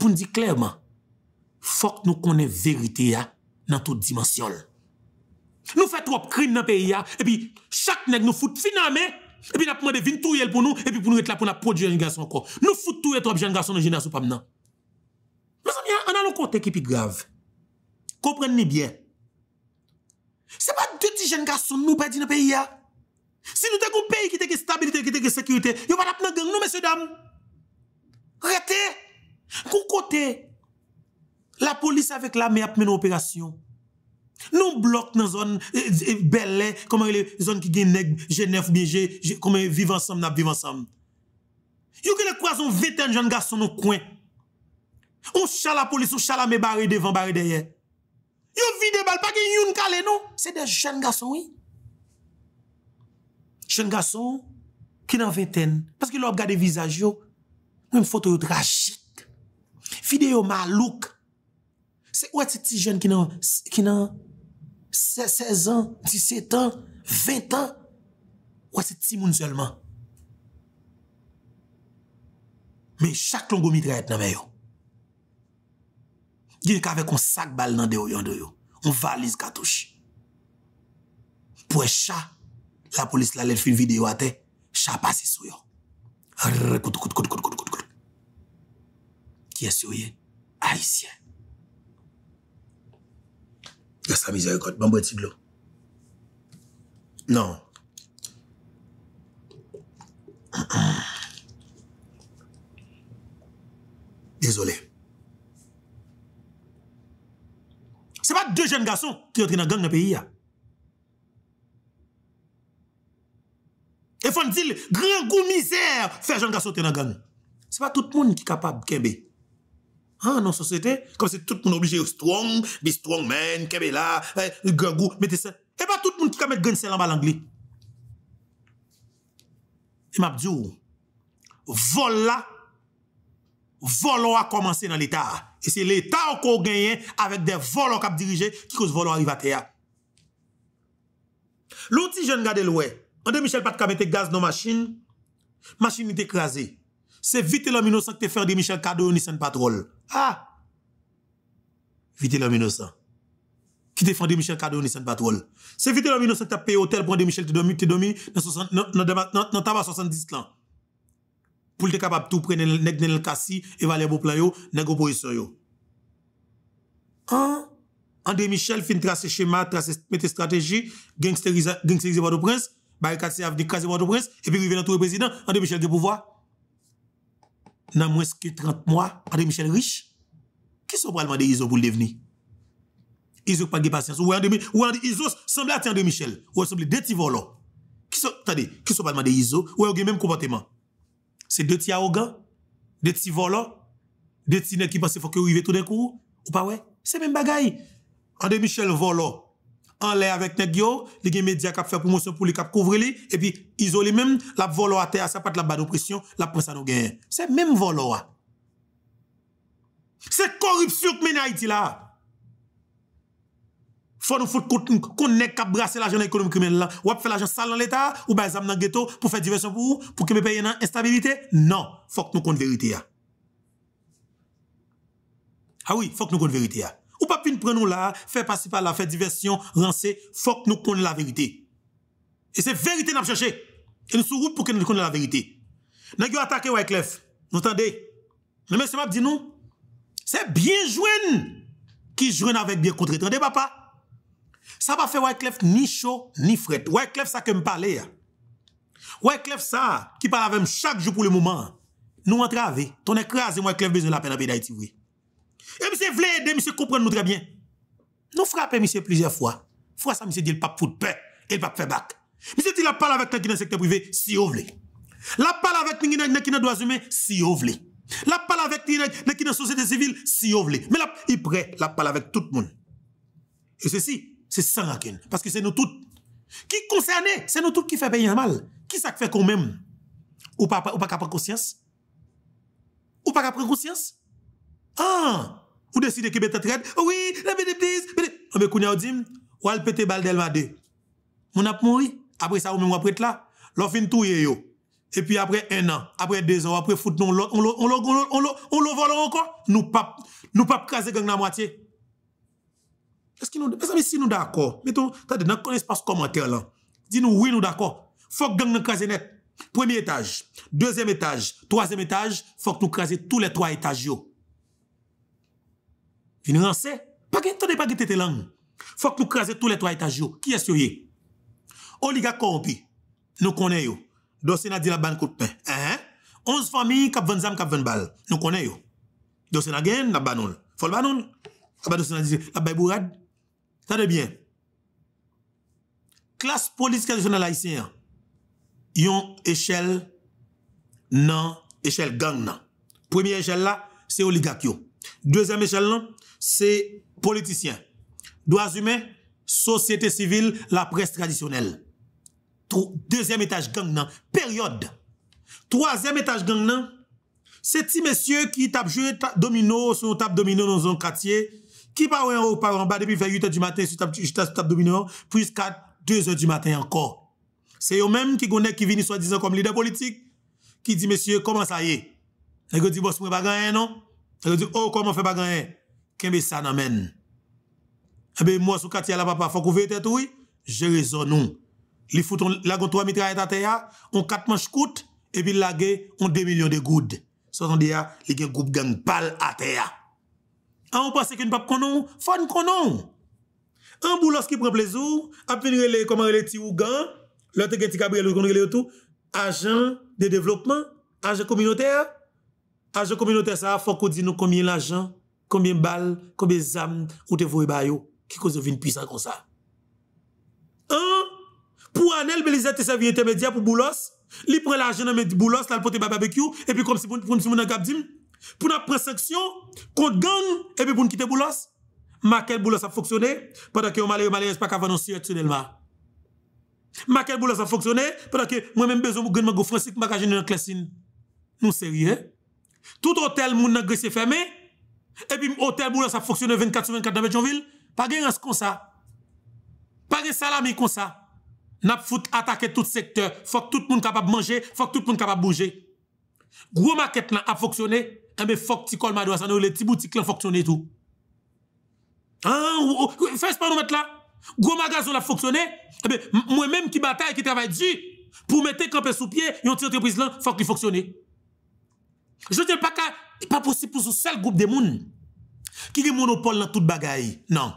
Poun di klerman, fok nou konen verite ya nan tout dimensyol. Nou fè trop krim nan peyi ya, e pi chak neg nou foute finan mè. E pi la pou mwen devine tou yel pou nou, e pi pou nou ete la pou na poti jen gason kon. Nou foute tou ete op jen gason nan jen asop am nan. Mwen san, anan nou kote ki pi grav. Koprenne ni byen. Se pa douti jen gason nou pa di nan pe ya? Si nou te kon peyi ki teke stabilite, ki teke sekurite, yo pa la pou nan gen nou mese dam? Rete! Kon kote! La polis avek la me ap men opirasyon. Nou blok nan zon eh, eh, bel eh, le, koman yon zon ki gen nek, jen nef bieje, koman yon vive ansam nan vive ansam. Yon kwen le kwa zon viten jen gason nou kwen. Ou chala polis, ou chala me bari devan bari deye. Yon vide bal, pa gen yon kale nou. Se de jen gason we. Jen gason, ki nan viten, paske lop gade vizaj yo, mwen foto yo drachik. Vide yo malouk. Se ou et se ti jen ki nan... 16 an, 17 an, 20 an, wè se ti moun zèlman. Mè yon chak longou mitra et nan mè yon. Yon kave kon sak bal nan deyo yon deyo, yon valiz katouchi. Pwè chak, la polis la let fè videyo ate, chak pasi sou yon. Rè kout kout kout kout kout kout. Kyes yo yon, haisyen. Gat sa mizè yo kote, bambou e non. et si glou. Non. Dizolé. Se pa de jen gason te yot rena gang na peyi ya? E fande dil, gran gou mizer fe jen gason te yon gang. Se pa tout moun ki kapab kenbe? Ha, nan sosyete, kom se tout moun oblije ou stwong, bi stwong men, kebe la, e, eh, gengou, metese, e eh, pa tout moun ki kamet genselan ba langli. E map di ou, oh, vol la, volon a komanse nan l'Etat. E se l'Etat anko genyen, avek de volon kap dirije, ki kouz volon arriva te ya. L'outi jen gade lwe, an de Michel Patre kamete gaz nan masin, masin nite krasi. Se vite l'an minosan ki te fer de Michel Kade ou Nissan Patrol. Ah! Vite l'homme innocent. Qui défendait Michel et saint patrouille. C'est vite l'homme innocent qui a payé hôtel pour Michel Tedomi, Tedomi, dans tabac 70 ans. Pour être capable de tout prendre, le nèg cassi, et valer beau plan yo, nèg faire. Hein? André Michel fin tracer schéma, tracer stratégie, gangsterise, gangsteriser port prince barricade avenir, caser port le prince et puis arriver dans tout le président, André Michel de pouvoir dans moins que 30 mois, André Michel riche, qui sont probablement des ISO pour le devenir? ISO pas de patience. Ou André, ou André ISO semble à André Michel, ou semble deux petits volants. Qui sont, attendez, qui sont probablement des ISO, ou ont même comportement. C'est deux petits arrogants, deux petits volants, deux petits qui pensent qu'il faut que vous tout d'un coup, ou pas ouais? C'est même bagaille. André Michel volant en l'air avec nèg yo, les médias qui font promotion pour les qui couvrir les et puis isoler même la volo à terre ça pas la de pression, la pression ça nous gagne. C'est même volo C'est corruption qui mène Haïti là. Faut nous foutre qu'on nèg cap brasser l'argent économique criminel là, ou faire l'argent sale dans l'état ou ben zam dans ghetto pour faire diversion pour pour que pays dans instabilité. Non, faut que nous compte vérité Ah oui, faut que nous la vérité Ou pa pi nou pren nou la, fè pasi pa la, fè diversyon, ranse, fòk nou konnen la verite. E se verite nan ap chèche, e nou sou route pou ken nou konnen la verite. Nan gyo atake wèk lèf, nou tande, nan mè se map di nou, se bie jwen, ki jwen avèk bie kontre, tande papa. Sa pa fè wèk lèf ni chò, ni fret, wèk lèf sa kem pale ya. Wèk lèf sa, ki pale avèm chak jò pou le mouman, nou antre avè, ton ek raze mè wèk lèf bezoun la pen apè da iti wè. Et monsieur voulait aider, monsieur comprendre nous très bien. Nous frappons monsieur plusieurs fois. Fois ça, monsieur dit le pape fout peur et le pape fait bac. Monsieur dit la parle avec quelqu'un dans le secteur privé, si vous voulez. La parle avec quelqu'un qui dans droit humain, si vous voulez. La parle avec quelqu'un qui dans la société civile, si vous voulez. Mais là, il prêt, la parle avec tout le monde. Et ceci, c'est sans rancune. Parce que c'est nous tous. Qui concerné, c'est nous tous qui fait payer mal. Qui ça fait quand même? Ou pas, ou pas prendre conscience? Ou pas prendre conscience? Ah! Vous décidez que vous traite. Oui, la bête please. Ah, on me kounya dim, ou pété bal d'Elma 2. Mon ap mouri. Après ça, ou même après là, l'offin est yo. Et puis après un an, après deux ans, après foot, on le on encore. on on encore. Nous pas, nous pas craser gang la moitié. Est-ce que nous, est si nous d'accord, mettons, ne dans pas ce commentaire là, dis-nous oui, nous d'accord. Faut que gang nous craser net. Premier étage, deuxième étage, troisième étage, faut que nous craser tous les trois étages Viniransè? Pagènte de pagènte te lang. Fòk nou krasè tou le to a etaj yo. Ki es yo ye? Oligak ko wopi. Nou konè yo. Dosè na di la ban kouten. Ehe. Onze fami, kapven zam, kapven bal. Nou konè yo. Dosè na gen, nab banon. Fol banon. Aba dosè na di, labay bou rad. Tade bien. Klas polis ke li son alay si an. Yon eshel nan, eshel gang nan. Premier eshel la, se oligak yo. Dezem eshel nan, Se politisyen. Do azume, sosyete sivil, la pres tradisyonel. Dezyen etaj gang nan, peryode. Trozyen etaj gang nan, se ti mesye ki tap jure domino, se nou tap domino nan zon katye, ki pa ouen ou pa ouen ba, depi fe yu te du maten, se nou tap domino, pwis kat deux e du maten anko. Se yo menm ki gounen ki vini swa dizan kom lider politik, ki di mesye, koman sa ye? Ego di, bo, se mwen bagan e, non? Ego di, o, oh, koman fe bagan e? Kenbe sa nan men? Ebe mwa sou kati ala papa fokou vey tete ouy? Je rezon nou. Li fouton lagon 3 mitra etate ya, on 4 manj kout, epi lagon on 2 milyon de goud. Sotan di ya, li gen goup gen pal atate ya. An ou pase ki nou pap konon? Fad nou konon! An bou los ki pren plezou, apenre le komarele ti wou gan, lote gen ti kabrele konrele yo tou, ajan de devlopman, ajan kominote ya. Ajan kominote sa fokou di nou komi l'ajan combien de balles, combien d'âmes ou te eux qui cause une puissance comme ça. Hein? Pour Anel Belize te servi intermédiaire pour Boulos, il prend l'argent dans Boulos, là, le barbecue, et puis comme si pour nous, on a pour nous prendre sanction contre gang, et puis pour nous quitter Boulos. maquelle Boulos a fonctionné pendant que je Omalé pas pas qu'avant nous actuellement. Maquelle Boulos a fonctionné pendant que moi-même besoin de gagner mon Francis, je vais dans la classe. Nous sérieux. Tout hôtel, a agressé fermé, Epi m o tel bou la sa foksyonè 24-24 nan Medjonville, pa gen yon se kon sa. Pa gen sa la mi kon sa. Nap foute atake tout sektèr. Fok tout moun kapab manje, fok tout moun kapab bouje. Gwo ma ket nan ap foksyonè, ebe fok ti kol madwa, san ou le ti bouti klan foksyonè tou. An, an, ou, ou, fèj pa nou met la. Gwo magazoun ap foksyonè, ebe eh mwen mèm ki batay, ki travay di, pou mette kampè sou pie, yon ti antrepriz lan, fok yi foksyonè. Je jen pa ka, pas possible pour ce seul groupe de monde qui a monopole dans toute bagaille. Non.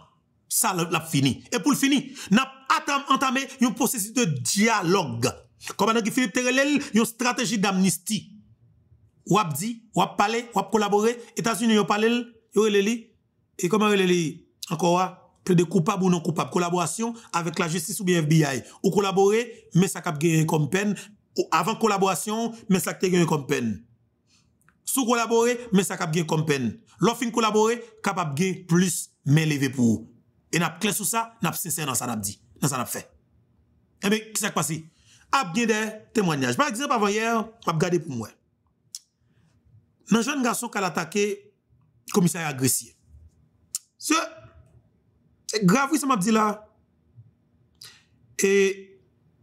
Ça, l'a fini. Et pour le fini, avons entamé un processus de dialogue. Comme dit Philippe Terrelel, une stratégie d'amnistie. Ou a dit, ou a parlé, ou a collaboré. États-Unis, ont parlé, ont et comment parlé encore, plus de coupables ou non coupables. Collaboration avec la justice ou bien FBI. Ou collaborer, mais ça a gagné comme peine. avant collaboration, mais ça a gagné comme peine. Sou kolabore, men sa kap ge kompen. Lofin kolabore, kap ap ge plus men leve pou ou. E nap klesou sa, nap sese nan sa nap di, nan sa nap fe. Ebe, kisek pasi? Ap ge de temwanyaj. Par eksemp avan yer, ap gade pou mwen. Nan jen gason kal atake, komisay agresye. Se, grav wis se map di la. E,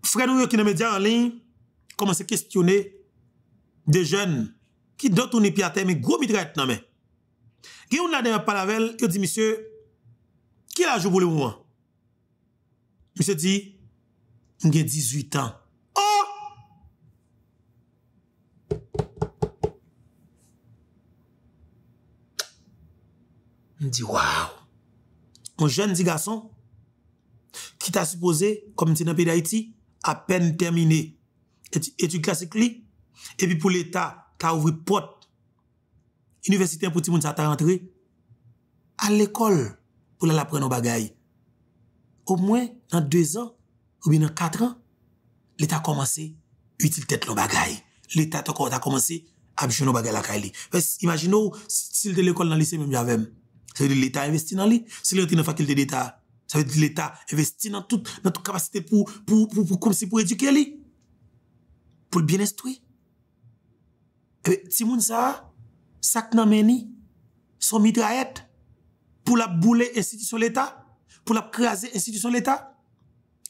fredou yo ki ne me di an lin, koman se kestyone de jen... ki do touni pi atè, mi gò mi drèt nan men. Gè ou nan demè palavel, ki ou di, misè, ki la jò pou lè mou an? Misè di, mwen gen 18 an. Oh! Mwen di, waw! Mwen jèn di gason, ki ta suppose, komite nan pi da iti, apen termine, etu klasik li, epi pou l'Etat, ta ouvri pote, universite un pouti moun sa ta rentre, al ekol pou la la pre nou bagay. Ou mwen nan 2 an, ou bin nan 4 an, le ta komanse, uti ptet nou bagay. Le ta tokor ta komanse, abjou nou bagay la kay li. Fes, imagine ou, si le de l'ekol nan lise mwen javem, sa ve de l'eta investi nan li. Si le de fakilte de l'eta, sa ve de l'eta investi nan tout, nan tout kapasite pou, pou, pou, pou, pou, pou eduke li. Pou l'bienestoui. que ça moun sa, sak nan meni, son mitraillette, pour la bouler sur l'État, pour la craser institution l'État,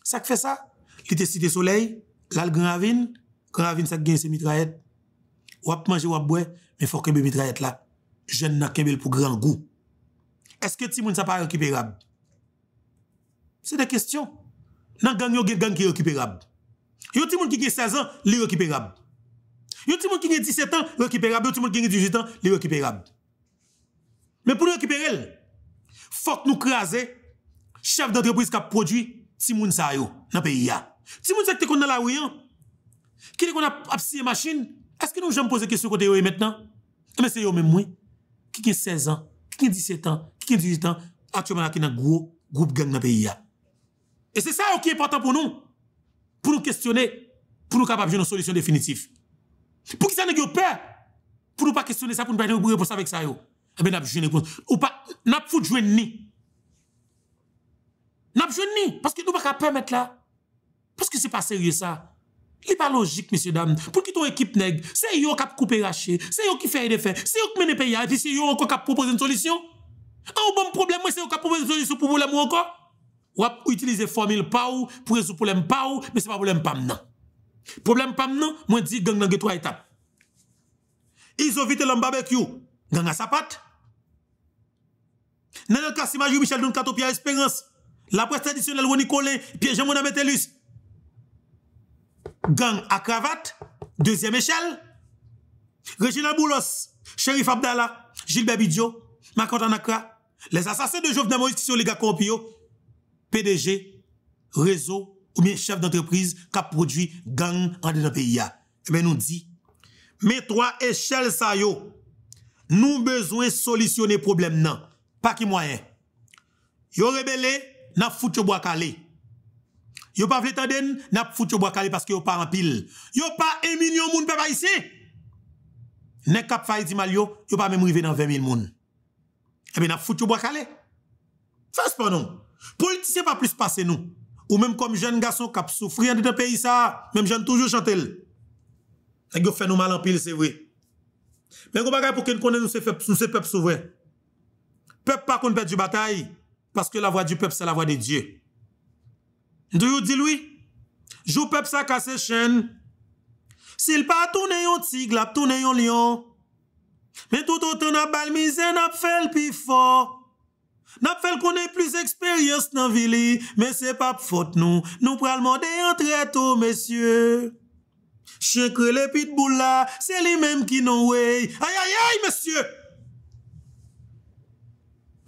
ça fait ça? L'été cité soleil, là le Ravine gravine ça gagne ses mitraillettes. Ou a manger ou a boire, mais faut que be mitraillettes là, je n'en ai pour grand goût. Est-ce que Timoun ça pas récupérable? C'est des questions. Nan gang yon gang qui est récupérable. Yon Timoun qui qui 16 ans, li récupérable. Yon ti moun ki gen 17 ans, récupérable. Yon ti moun ki gen 18 ans, li récupérable. Mais pour nous récupérer, faut que nous craser chef d'entreprise qui a produit ti moun sa yo dans pays ya. Ti moun sa qui dans la rue, hein? qui est qu'on a abscié machine, est-ce que nous j'aime poser question côté yo maintenant? Mais c'est yo même moi. Qui a 16 ans, qui a 17 ans, qui a 18 ans, actuellement qui dans gros groupe gang dans pays Et c'est ça qui est important pour nous. Pour nous questionner, pour nous capables de une solution définitive. Pou ki sa neg yo pe? Pou nou pa kestyone sa pou nou pa jenye ou pou reposan vek sa yo? A be nap jenye ou pa nap foudjwen ni. Nap jenye, paske nou pa ka pe met la. Paske se pa serye sa. E pa logik, monsie dam. Pou ki ton ekip neg, se yo kap koupe rache, se yo ki fèye de fè, se yo kmenye pe yade, se yo ankon kap propose n solisyon? An ou bon problem, mwen se yo kap propose n solisyon pou bolem ou ankon? Ou ap ou itilize formil pa ou, pou rezo problem pa ou, men se pa problem pa mnen. Problème pas maintenant, moi dis gang nan trois étapes. Ils ont vite le barbecue, gang à sa patte. Dans le cas, Michel donne Katopia Espérance, la presse traditionnelle Ronnie Colin, Pierre Jean Mona Metellus. Gang à cravate, deuxième échelle. Regina Boulos, Sheriff Abdallah, Gilbert Bidjo, Makantan Nakra, les assassins de Jovenel Moïse qui sont les gars PDG, réseau ou bien chef d'entreprise qui produit gang dans dedans pays eh bien nous dit mais trois échelles ça yo nous besoin de solutionner problème nan pas qui moyen yo rebelle n'a foutu bois calé yo pas vous tanden n'a foutu bois calé parce que yo pas en pile yo pas 1 million moun peuple haïtien nèg k'ap failli di yo pas même rivé dans 20 000 moun et ben n'a foutu bois calé ça nous. pas non politicien pas plus passer nous Ou menm konm jen gason kap soufri yon ditan peyi sa, menm jen toujou chante l. E gyo fenou malan pil se vwe. Menkou bagay pou ken konnen nou se pep souvwe. Pep pa konn pet di batay, paske la vwa di pep se la vwa di dje. Ndou yon di lwi, jou pep sa kase chen. Sil pa toune yon tigla, toune yon lion. Men toutou toun ap balmize, nap fel pi fwo. Nap fel konen plis eksperyans nan vili, men se pa pfot nou, nou pralman de entretou, mesye. Che kre le pitbou la, se li menm ki nou wey. Ayayay, mesye!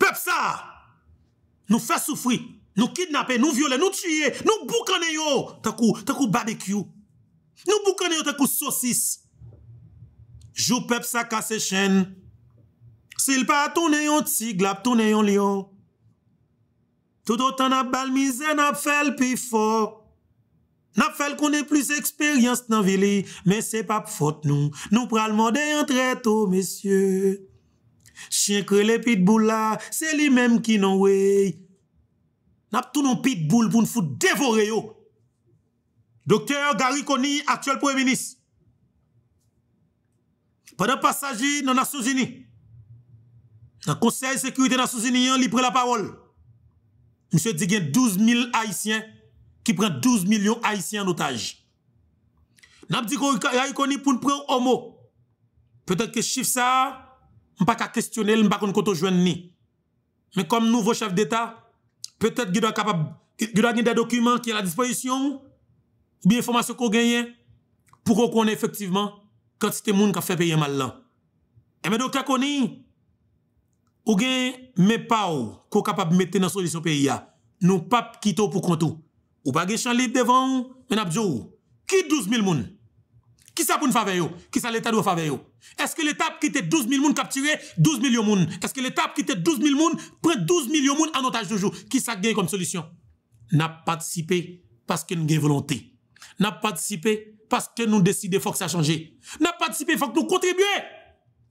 Pebsa! Nou fe soufri, nou kidnape, nou viole, nou tshiye, nou boukane yo, takou, takou badekyou, nou boukane yo, takou sosis. Jou pebsa kase chen, Sil pa toune yon tsi, glap toune yon lyon. Tout otan ap balmize, nap fel pi fo. Nap fel konen plus eksperyans nan vili, men se pa pfot nou, nou pral moden yon treto, mesye. Chien kre le pitbou la, se li menm ki nan wey. Nap tou non pitbou pou nfou devore yo. Dokter Gary Connie, aktyel pou eminis. Pade pasaji nan asyozini. Dans le Conseil de sécurité des Nations Unies, il prend la parole. Monsieur dit qu'il y a 12 000 Haïtiens qui prennent 12 millions Haïtiens en otage. Nous avons dit qu'on pour prendre homo. Peut-être que ce chiffre ça, je ne pas questionner, je ne pas qu'on joindre ni. Mais comme nouveau chef d'État, peut-être qu'il doit capable, des documents qui sont à la disposition, des informations qu'on gagne, pour qu'on connaisse effectivement quantité de monde qui a fait payer mal là. Et mais y a Ou gen me pa ou ko kapab mette nan solisyon peyi ya, nou pap kitou pou kontou. Ou bagye chanlite devan, men ap djou. Ki 12.000 moun? Ki sa pou n'faveyo? Ki sa l'etadou faveyo? Eske l'etap ki te 12.000 moun kaptire, 12.000 yon moun? Eske l'etap ki te 12.000 moun, pren 12.000 yon moun anotaj dojou? Ki sa gen konm solisyon? Na patisipe paske nou gen volonté. Na patisipe paske nou deside fok sa chanje. Na patisipe fok nou kontribye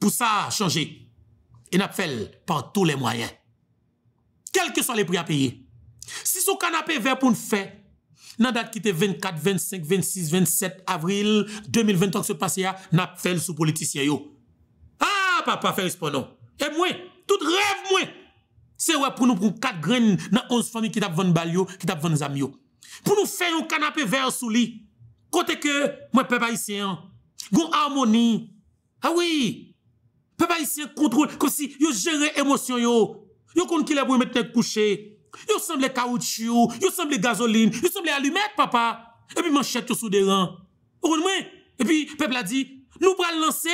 pou sa chanje. et n'a fait par tous les moyens. Quels que soient les prix à payer. Si son canapé vert pour nous faire, dans date qui était 24, 25, 26, 27 avril 2023 se passé, n'a fait sous politicien yo. Ah, papa, pour nous. Et moi, tout rêve moi. C'est ouais pour nous prendre 4 graines dans 11 familles qui t'a vendre balio, qui t'a vendre amis. Pour nous faire un canapé vert sous lit. Côté que moi peuple haïtien, hein, gon harmonie. Ah oui, Peuple ici, contrôle, comme si yo gérer émotion yo. Yo compte qu'il est pour mettre coucher. Yo semble caoutchouc, yo semble gasoline, yo semble allumettes, papa. Et puis manchette yo sous des rangs. Et puis peuple a dit, nous pral lancer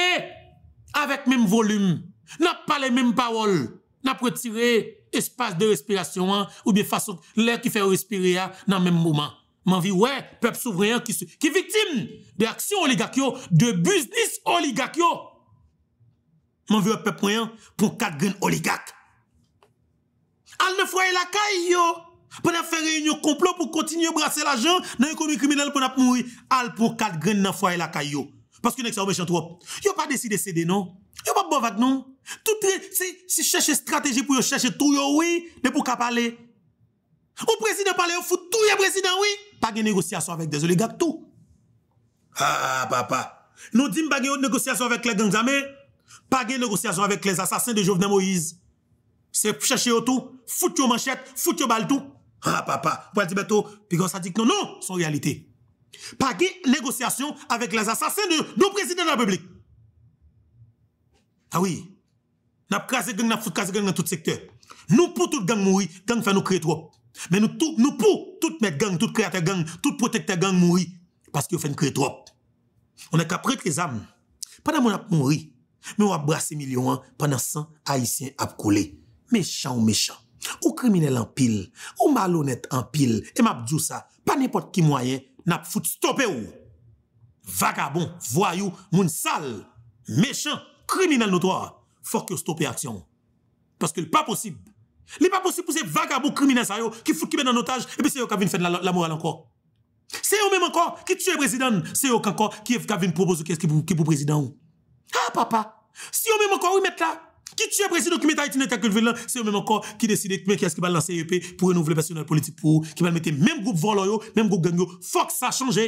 avec même volume. N'a pas les mêmes paroles. N'a pas retiré espace de respiration hein, ou bien façon l'air qui fait respirer hein, dans le même moment. M'en vie ouais, peuple souverain qui qui victime de actions oligarchio, de business oligarchio. Mwen vyo pep mwen an pou kat gen oligak. Al ne fwaye lakay yo. Pwena fwe reynyo komplo pou kontinyo brase la jan. Nan yon konwi kriminal pwena pwena mwoy. Al pou kat gen ne fwaye lakay yo. Paske yon ek sa ou mechant wop. Yon pa deside sede non. Yon pa bovak non. Tout re, si chèche strategi pou yon chèche tou yon wè. Ne pou kap ale. Ou prezident pale yon fwe tou yon prezident wè. Pagye negosyasyon vek de zoligak tou. Ha ha ha pa pa. Non di m bagye yon negosyasyon vek le gen zamey. Pas de négociation avec les assassins de Jovenel Moïse. C'est chercher tout, foutre vos manchettes, foutre vos balles tout. Ah papa, pour dire puis ça dit que non, non, c'est réalité. Pas de négociation avec les assassins de nos présidents de la République. Ah oui. N'a avons casé gang, dans tout secteur. Nous pour toute gang mourir, gang fait nous créer trop. Mais nous, tout, nous pour tout mettre gang, tout créateur gang, tout protecteur gang mourir. Parce qu'ils fait nous créer trop. On est qu'à prêter les âmes. Pendant mon a mourir. Mwen wap brase milyon an panan san haisyen ap koule. Mechan ou mechan. Ou kriminal an pil, ou malonet an pil, e map djou sa, pa nipot ki mwayen nap foute stopè ou. Vagabon, voyou, moun sal, mechan, kriminal notwa, fòk yo stopè aksyon. Paske l'pa posib. L'pa posib pou se vagabon kriminal sa yo ki foute ki ben an otaj e pe se yo kavin fèn la moral anko. Se yo menm anko ki tsyè prezidane, se yo kanko ki fka vin pwoboz ou kèsk ki pou prezidane ou. Ha Si yon mè mè kon wè mèt la, ki ti apresi dokumeta iti nè takul vè lan, si yon mè mè kon ki deside kwen kèz ki bal lanse EEP pou renouvle pasyonel politik pou ou, ki bal mette mèm goup volo yo, mèm goup ganyo, fòk sa chanje.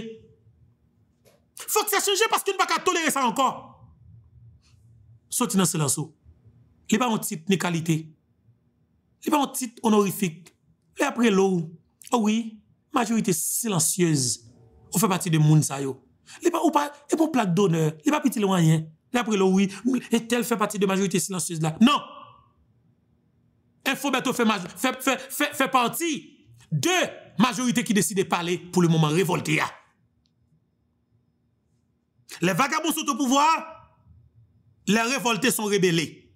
Fòk sa chanje paske yon baka tolere sa yon kon. Soti nan selanso, lè pa yon tit nè kalite, lè pa yon tit honorifik, lè apre lou, oh oui, majorite silansyez, ou fè pati de moun sa yo. Lè pa ou pa, lè e pa ou plaque d'honneur, lè pa piti lè wanyen. D'après le oui, et tel fait partie de la majorité silencieuse là. Non! Il faut fait, fait, partie de majorité qui décide de parler pour le moment révolté. Ah. Les vagabonds sont au pouvoir, les révoltés sont rébellés.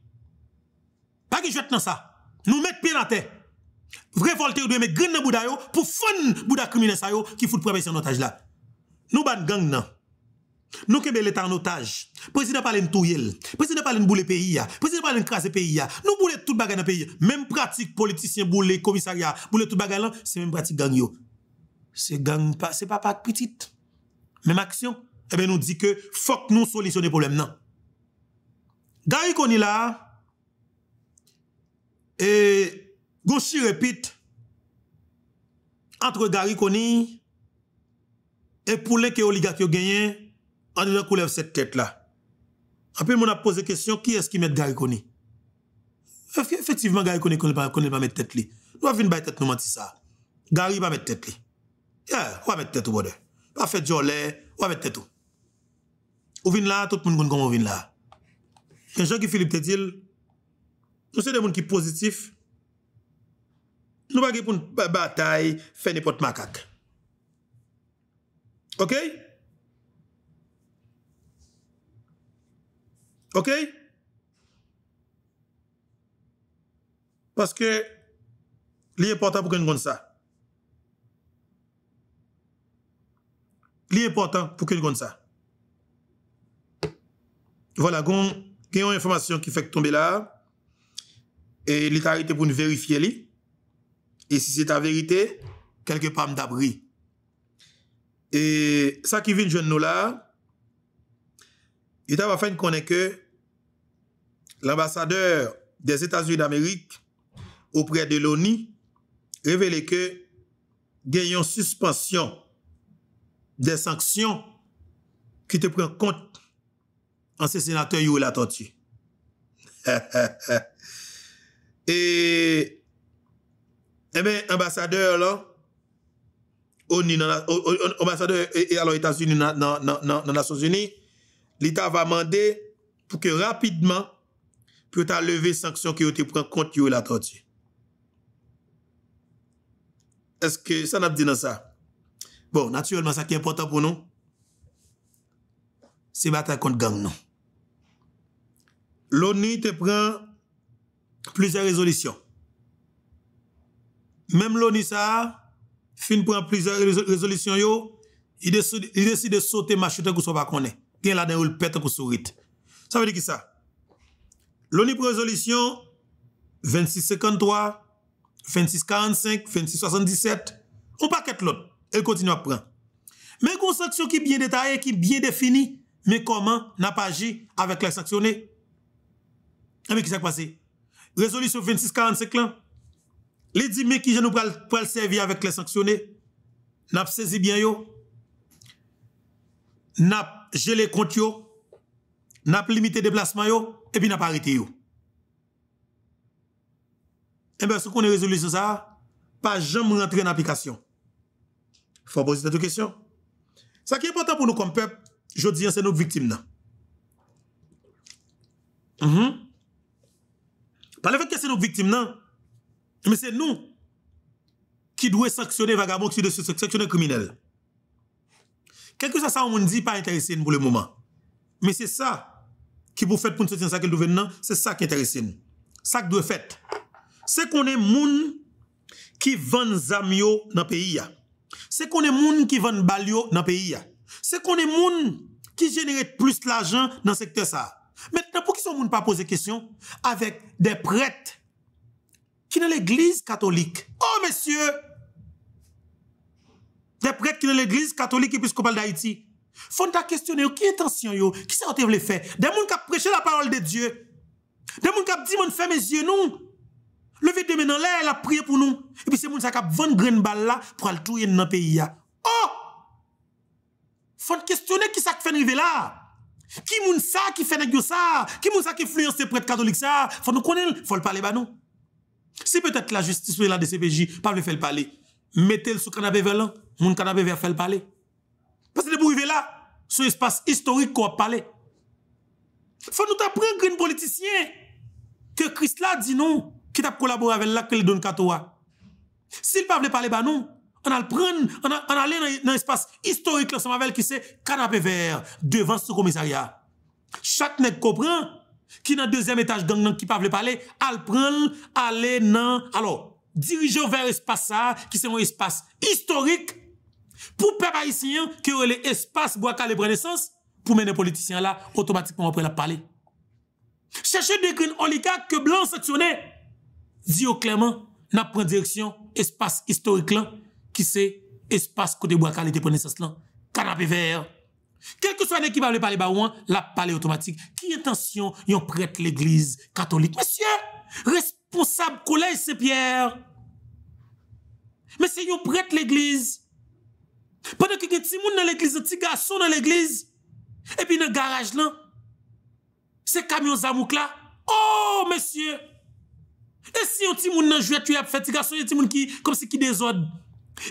Pas qu'ils jette dans ça. Nous mettons pieds dans terre. Révoltés, ont mis mettre grain pour fun Bouddha criminel qui fout le premier en otage là. Nous ban gang nan. Nou kebe letan notaj Prezident palen touyel Prezident palen boule peyi ya Prezident palen krasi peyi ya Nou boule tout bagay nan peyi ya Mem pratik politisyen boule komisari ya Boule tout bagay lan Se mem pratik gang yo Se gang pa Se pa pak pitit Mem aksyon Ebe eh nou di ke Fok nou solisyon ne problem nan Gari koni la E Goshi repit Antre gari koni E poule ke oligak yo genyen an di nan koulev set tèt la. An pi moun ap pose kèsyon, ki eski met gari koni? Efektivman gari koni koni pa met tèt li. Nou avin bay tèt nou manti sa. Gari pa met tèt li. Ya, wavet tèt ou bode. Wavet fè diyo lè, wavet tèt ou. Ouvin la, tout moun kon kon ouvin la. Yen jen ki Filip te dil, nou se de moun ki pozitif, nou bagi pou nou batay, fèni pot makak. Ok? Ok? OK Parce que l'important pour que nous ça. L'important pour que nous ça. Voilà, il y a une information qui fait tomber là. Et il est pour nous vérifier. Et si c'est la vérité, quelque part, d'abri. Et ça qui vient de nous là, il e va fait qu'on que l'ambassadeur des Etats-Unis d'Amerik aupre de l'ONU revele ke genyon suspensyon de sanksyon ki te pren kont ansesenatè yow l'atantye. He he he. E e ben ambassadeur la ou ni nan ambassadeur et alon Etats-Unis nan Asos-Unis, l'Etat va mande pou ke rapidman pou ta leve sanksyon ki yo te pren kont yo la troti. Eske, san ap di nan sa? Bon, natyouelman sa ki important pou nou, se bata kont gang nou. Loni te pren plizè rezolisyon. Mem loni sa, fin pren plizè rezolisyon yo, i desi de sote machete kou sopa konen. Ten la den ou lpeten kou sourit. Sa meni ki sa? Sa meni ki sa? Loni pou rezolisyon, 26-53, 26-45, 26-77, ou pa ket lot, el kontinu ap pran. Men kon saksyon ki byen detaye, ki byen defini, men koman nap aji avèk lè saksyonè. A ah, mi ki sèk pasi? Rezolisyon 26-45 lan, lè di men ki jen nou pral pral sevi avèk lè saksyonè, nap sezi byen yo, nap jelè kont yo, n'a pas limité déplacement et puis n'a pas arrêté yo. Et eh bien, ce qu'on a sur ça, pas jamais rentrer en application. Faut poser cette question. Ce qui est important pour nous comme peuple, je dis, c'est nos victimes. Mhm. Par le fait que c'est nos victimes, mais c'est nous qui devons sanctionner vagabonds qui devons sanctionner criminels. Quelque chose ça, on ne dit pas intéressé pour le moment. Mais c'est ça ki pou fèt pou nse tin sakil dwen nan, se sak intere sin. Sak dwe fèt. Se konen moun ki ven zamyo nan peyi ya. Se konen moun ki ven balyo nan peyi ya. Se konen moun ki jenere plus l'ajan nan sekte sa. Met nan pou ki son moun pa pose kesyon avèk de prèt ki nan l'Eglise Katolik. Oh, mesye! De prèt ki nan l'Eglise Katolik ki piskopal d'Haïti. Fon ta kestyone yo ki non. etansyon oh! yo Ki se rotev le fe De moun kap preche la parol de Diyo De moun kap di moun fe me zye nou Leve deme nan le la priye pou nou E pi se moun sa kap van gren bal la Pro al touye nan peyi ya Fon kestyone ki sa ke fene rive la Ki moun sa ke fene gyo sa Ki moun sa ke fluyon se pret katolik sa Fon nou konen fol pale ba nou Se petet la justis wè la de CPJ Pa vwe fel pale Mete l sou kanabe velan Moun kanabe vwe fel pale Pase de pou yive la, sou espas historik ko ap pale. Fon nou ta preng ren politisyen, ke krist la di nou, ki tap kolabor avèl la ke li don katoa. Si l pa vle pale ba nou, an al pren, an alè nan espas historik la, ki se kanapè ver, devan sou komisaryat. Chak net kopren, ki nan dezem etaj gang nan ki pa vle pale, al pren, alè nan, alò, dirijon ver espas sa, ki se yon espas historik, Pou perayisyen ke ou le espas Bouakar le prenesans pou menen politisyen la Otomatikman wapre la pale Cheche dekren olika Ke blan seksyonè Diyo klaman na pren direksyon Espas historik lan Ki se espas kote Bouakar le prenesans lan Kanapé ver Kelke so an ekipable pale ba ou an La pale otomatik Ki etansyon yon prete l'eglize katolik Mesye responsab kolej se pier Mesye yon prete l'eglize Pendan ki gen timoun nan l'eglize, ti gaso nan l'eglize E pi nan garaj lan Se kamyon zamouk la Oh, mesye E si yon timoun nan jwet yon ap fet Ti gaso, yon timoun ki, kom se ki dezod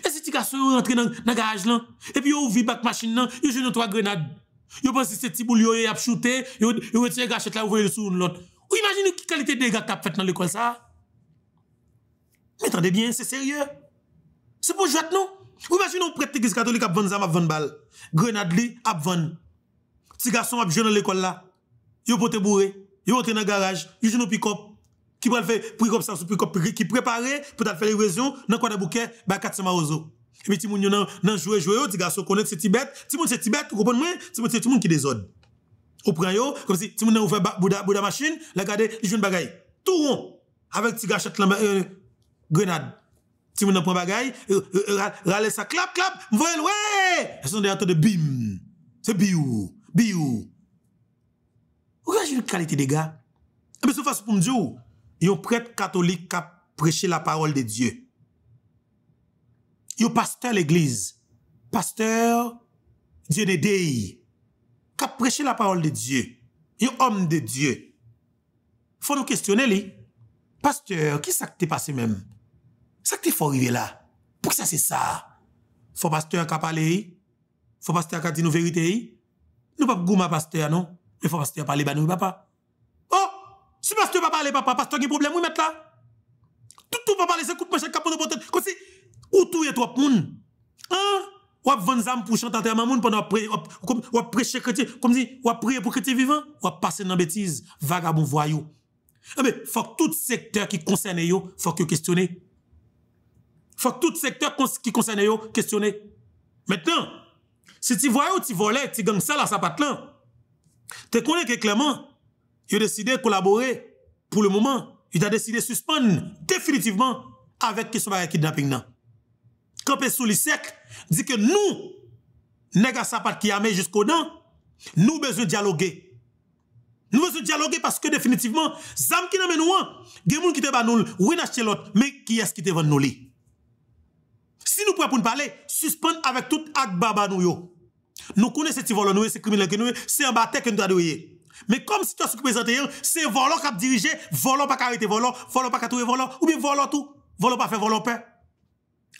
E si ti gaso, yon rentre nan garaj lan E pi yon ouvi bak machine lan Yon jwen yon toa grenad Yon pensi se ti boulyo yon ap choute Yon wè ti yon gaset la, wè yon sou yon lot Ou imagine yon ki kalite de yon gat ap fet nan le kon sa Metande bien, se serye Se pou jwet nou Ou imagine un prêtre catholique à vendre à vendre Grenade li, à vendre. Petit garçon à jouer dans l'école là. Yo pote Yo être dans le garage. ils jouent dans pick-up. Qui va faire pick-up sans pick-up qui prépare pour faire l'évasion. dans de bouquet, bah 400 marozo. Et puis, ti moun nan, nan jouer jouer Tibet. Ti moun c'est Tibet, c'est tout monde qui désordre. Ou prend yo, comme si ti machine, la gade, ils jouent. bagaille. Tout rond. Avec ti euh, grenade. Ti moun anpon bagay, euh, euh, euh, ralè sa klap klap, mwen wè! E Sonde anpon de bim, se bi ou, bi ou. Ou gaj yon kalite de gà? Mwen sou fass pou mdjou, yon prèt katolik kap preche la parol de Diyo. Yon pasteur l'eglize, pasteur Diyo de Dey, kap preche la parol de Diyo, yon om de Diyo. Fon nou kestyone li, pasteur, ki sakte pase mèm? Ça que tu fort arrivé là. Pour ça c'est ça. Faut pasteur qui parle. parlé, faut pasteur qui dit nous vérité. Nous pas gouma pasteur non, mais faut pasteur parler bah nous papa. Oh, si pasteur pas parler papa, pasteur qui problème vous mettre là. Tout tout pas parler c'est coup de cap capot botte. Comme si ou tout est trop monde. Hein? Ou à vendre ans pour chanter à monde pendant On pendant ou ap prêcher chrétien comme si ou a prier pour chrétien vivant, ou à passer dans bêtise, vagabond voyou. Mais eh faut que tout secteur qui concerne il faut que questionner fòk tout sektèr ki konseyne yo kestyonè. Mètèn, se ti voye ou ti vole, ti geng sa la sapat lan, te konen ke klement, yo deside kolaborè, pou lè mouman, yo ta deside suspèn, definitivman, avèk kiswa yè ki dna ping nan. Kèpè sou lisek, di ke nou, nega sapat ki yame jiskou nan, nou bezoun diyalogue. Nou bezoun diyalogue, paske definitivman, zam ki nan menou an, gen moun ki te banoul, ou yè na chelot, mè ki yè skite ven nou li. Si nous pouvons parler, suspendre avec tout acte baba nous Nous connaissons ces voleurs, nous, ces criminels que nous, c'est un bâtard que nous devons Mais comme si situation as présente, hein, c'est volant qui a dirigé, volant pas arrêter volant, volant pas trouver volant, ou bien volant tout, volant pas faire volant paix.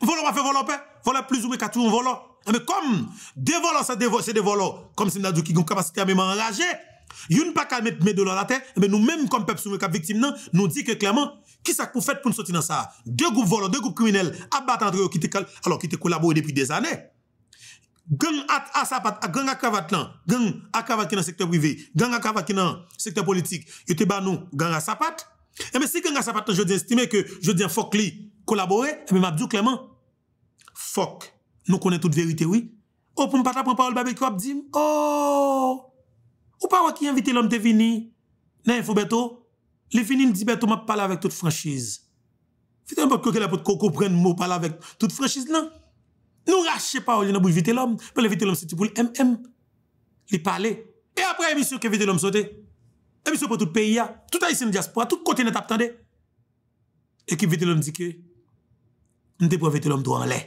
Volant pas faire volant paix, volant plus ou moins tout volant. Ah, mais comme des volants, c'est des volants, comme si nous avons une capacité à même enrager, nous ne pas mettre mes dollars à la terre, ah, mais nous-mêmes, comme peuple, qui victime, nous disons que clairement, qui ça pour faire pour nous sortir dans ça Deux groupes volants, deux groupes criminels, abattent entre eux, qui alors qui étaient collaborés depuis des années. Gang à sapat, gang à cravate là, gang à cravate qui dans le secteur privé, gang à cravate qui dans le secteur politique, ils te nous, gang à sapat. Et eh mais si gang à sapat, je dis estimez que je dis fuck li collaborer, mais m'a dit clairement, fuck, nous connaissons toute vérité, oui. Oh, pour ne pas prendre parole, babé, dit, oh, ou pas qui invité l'homme de venir, il faut pas, Li finin dibe touman pala vek tout franchise. Vitelman pa koke la pot koko pren mou pala vek tout franchise nan. Nou rache pa ou li nan bou vitelman. Pe li vitelman se ti pou l'em, em. Li pale. E apre emisyon ke vitelman sote. Emisyon pa tout peya. Tout a yisim diaspora. Tout kote net ap tande. Ekip vitelman dike. Nde pou vitelman do an le.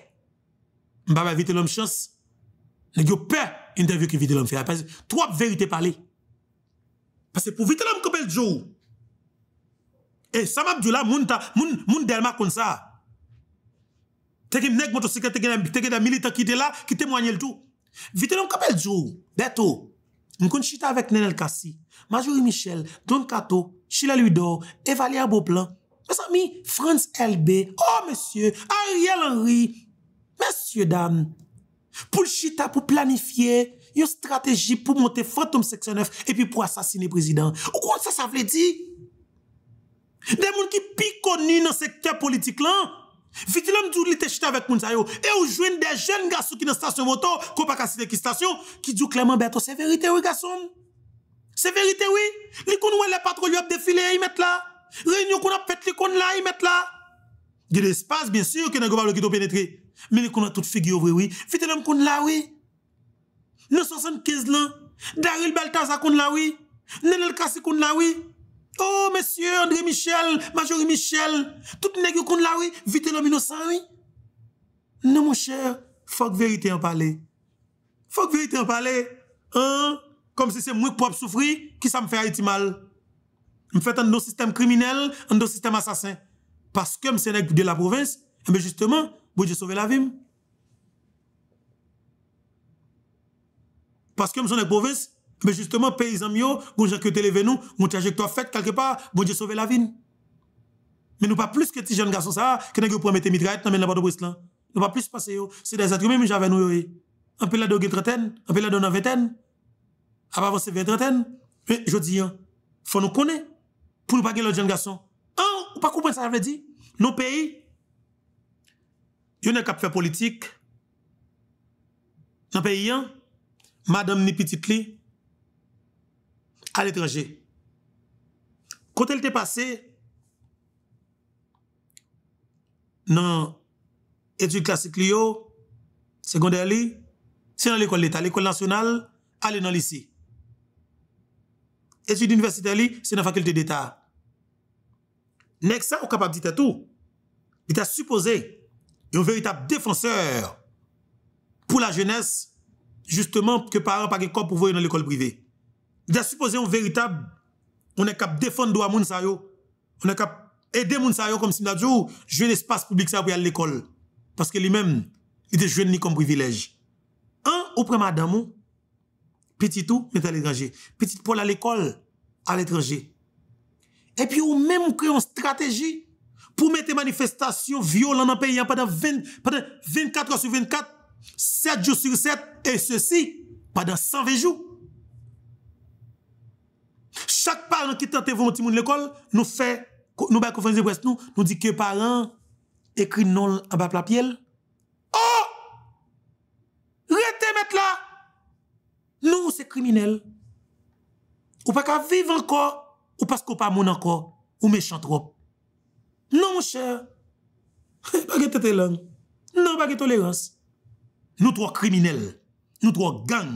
Mba ba vitelman chans. Nde yo pe interview ki vitelman fe. Apezi. Tou ap verite pale. Pase pou vitelman kope ljo ou. E, eh, Samab Dioula, moun ta, moun, moun derma kon sa. Tekim nek motosike, teke da milita ki te la, ki temwanyel tou. Vite, nou kapel djou, betou. Mkoun chita avèk nenel kasi. Majouri Michel, Don Kato, Chilal Udor, Evalier Boblan. Mwen sa mi, Franz LB. Oh, mesye, Ariel Henry. Mesye dam. Poul chita pou planifiye, yon strategi pou montè fantom seksyon 9, epi pou asasine prezident. Ou kon sa sa vle di? De moun ki pi koni nan sekte politik lan, vitilan m di ou li te chite avèk moun sa yo, e ou jwen de jen gassou ki nan stasyon motor, kopak asile ki stasyon, ki di ou klaman bèto, se verite wè gassoum? Se verite wè? Li kon wè le patro li wèp defile yè yè mèt la? Rènyo kon wè pet li kon wè yè mèt la? Di de espase, bien sûr, ki nan gobalo ki do penetri. Meni kon wè tout figi wè wè wè, vitilan m kon wè wè? Le 75 lan, Daril Beltanza kon wè wè? Nenel Kassi kon wè wè? Oh, mesye, André Michel, Majore Michel, tout nèk yo koun la wè, vitè lòm inosan wè. Non, mou chè, fòk verite yon pale. Fòk verite yon pale. An, kom se se mwen kpwap soufri, ki sa mwen fè a iti mal. Mwen fèt an do sistem kriminel, an do sistem asasin. Paske mwen sè nèk de la provins, mwen eh jistèman, mwen bon, jè sove la vim. Paske mwen sè nèk provins, mwen jè sove la vim. Mais justement, paysan mio, bon que t'élevé nous, mon trajectoire faite quelque part, bon Dieu sauver la vie. Mais nous pas plus que ces jeunes garçons ça, que n'a que pour mettre mitraillette dans n'importe de là. Nous pas plus passer c'est des êtres humains même j'avais nous Un peu là de trentaine, un peu là de vingtaine. Avant ah bah, avancer vingt trentaine. Mais je dis hein, faut nous connaître pour nous pas l'autre jeunes garçons Ah, hein, ou pas comprendre ça veut dire nos pays il y en a fait politique dans pays, hein, madame ni petite li, A l'étranger. Kote l'te pase, nan etude klasik li yo, sekondè li, se nan l'école l'État, l'école lansional, alè nan l'ici. Etude l'université li, se nan fakulté d'État. Nèk sa, ou kapab dit à tout, l'État suppose yon vèritab défenseur pou la jènesse justèman ke par an pa ge kòp pou voye nan l'école privé. Il a supposé un véritable, on est capable de défendre les gens On est capable aider les gens comme si on a l'espace public pour aller à l'école. Parce que lui-même, il est jeune comme privilège. Un, ou madame, petit tout, mais à l'étranger. Petit pour à l'école, à l'étranger. Et puis, ou même créé une stratégie pour mettre des manifestations violentes dans le pays hein, pendant, pendant 24 heures sur 24, 7 jours sur 7, et ceci pendant 120 jours. chak paran ki tante voun ti moun l'ekol, nou se, nou ba konfonize brest nou, nou di ke paran, ekri non abap la piel. Oh! Rete met la! Nou ou se kriminel? Ou pa ka vive anko? Ou pas ko pa moun anko? Ou mechant trop? Nou mou chè, bagi eh, tete lang, nou bagi tolérans. Nou tro kriminel, nou tro gang,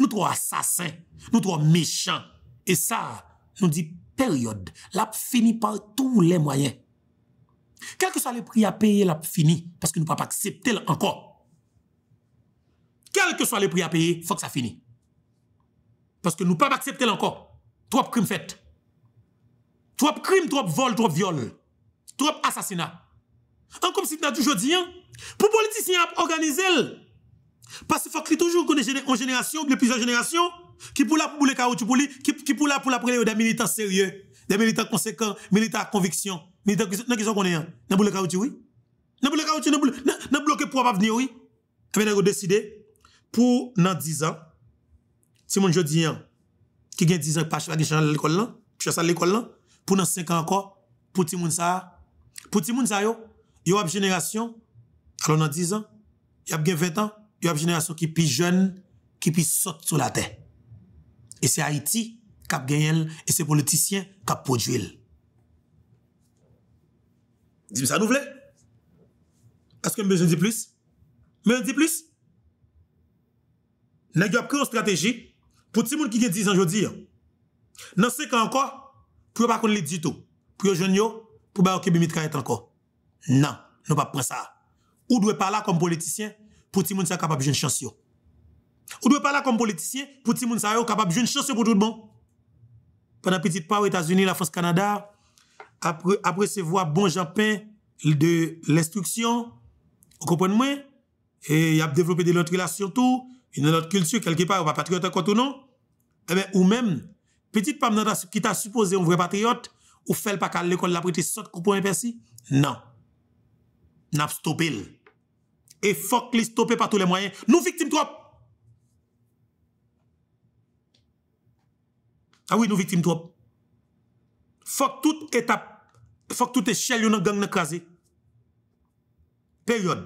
nou tro asasen, nou tro mechant, Et ça, nous dit période. L'a fini par tous les moyens. Quel que soit le prix à payer, l'a fini. Parce que nous ne pouvons pas accepter encore. Quel que soit le prix à payer, il faut que ça finisse. Parce que nous ne pouvons pas accepter encore. Trop crimes faits. Trop crimes, trop vols, trop viols. Trop assassinats. En comme si nous toujours dit, hein. pour politiciens organiser, parce qu'il faut que toujours qu'on ait une génération, plusieurs générations, qui pour la pour les caoutchouc pour lui, qui, qui pour la pour la prendre des militants sérieux, des militants conséquents, militants à conviction, militants qui sont qu'on est, hein? dans pour le caoutchouc, oui. Dans pour le caoutchouc, dans bloquer pour pas venir, oui. Et eh bien, nous décidé pour dans 10 ans, si mon jodi hein, qui gagne 10 ans, pas changer à l'école là, changer à l'école là, hein? pour dans 5 ans encore, pour tout le monde ça, pour tout le monde ça, yo, yo a génération, alors dans 10 ans, il y a 20 ans, il y a une génération qui est plus jeune, qui puis saute sur la terre. Et c'est Haïti qui a gagné et c'est politiciens qui a produit. Dis-moi ça nous voulons. Est-ce que je besoin de plus? Mais on dit plus. Nous avons pris une stratégie pour tout le monde qui a 10 ans aujourd'hui. Hein. Dans 5 ans encore, pour ne pas qu'on les dit tout. Pour les jeunes, pour ne pas qu'ils aient encore. Non, nous ne pas prendre ça. Ou doit parler comme politicien pour tout le monde soit capable de jouer une chance. Ou doit parler comme politicien pour que moun sa yo kapab de une chance pour tout le monde. Pendant petit pas aux États-Unis, la France, Canada, après, après se voir bon Japon de l'instruction, vous comprenez moi Et il a développé de l'autre relation tout, une autre culture, quelque part, on va patriote contre ou non. Eh ou même, petite femme qui t'a supposé un vrai patriote, ou fait pas qu'à l'école la coup saute coupon persi Non. N'a stoppé. Et faut que les stopper par tous les moyens. Nous victimes trop. Awi ah nou vitim trop. Fok tout etap, fok tout eschel yon an gang neklaze. Peryon.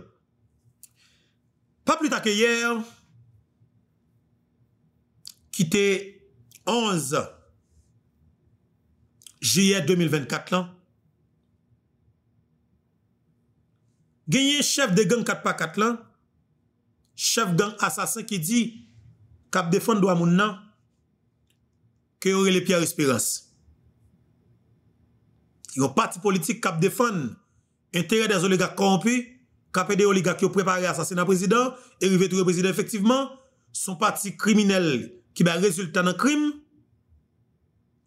Pa pli tak e yer, ki te 11 juyer 2024 lan, genyen chef de gang 4x4 lan, chef gang asasin ki di, kap defon do a moun nan, Kè yon relè Pierre Espérance. Yon pati politik kap defan, enterè de az oliga kompi, kapè de oliga ki yo preparè asasè nan prezident, e rive tou reprezident efektiveman, son pati kriminel ki ba rezultè nan krim,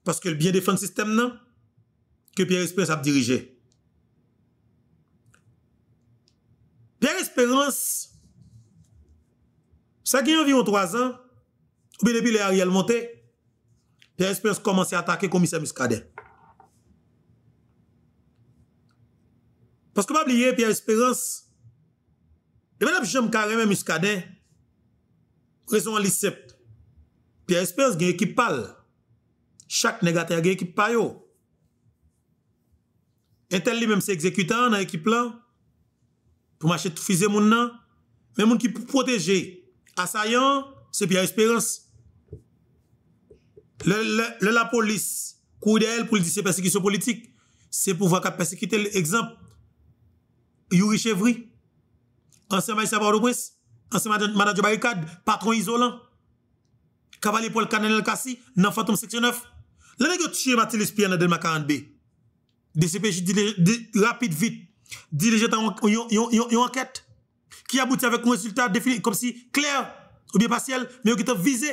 paske l'byen defan sistem nan, kè Pierre Espérance ap dirije. Pierre Espérance, sa gen yon vyon 3 an, oube depi le a real montè, Pia Espérance komanse atake komisè Muscadè. Paske mab liye Pia Espérance, e mè nan pichèm kare mè Muscadè, rezon an licept, Pia Espérance gen ekip pal, chak negatè gen ekip payo. Entel li mèm se ekzekutan nan ekip lan, pou machè tout fizè moun nan, mè moun ki pou proteje, asayan, se Pia Espérance. Le la police police, de pour pou persécution politique, C'est pour voir qu'à persécuter l'exemple Yuri Chevry, ancien Maïsa Bardo-Bresse, madame de barricade, patron isolant, Cavalier Paul Canel Kassi, non Fantôme Section 9. Le qui tué Matilis Pierre dans 40B. DCPJ rapide vite, dirigeant, une enquête qui aboutit avec un résultat défini comme si clair ou bien partiel, mais qui t'a visé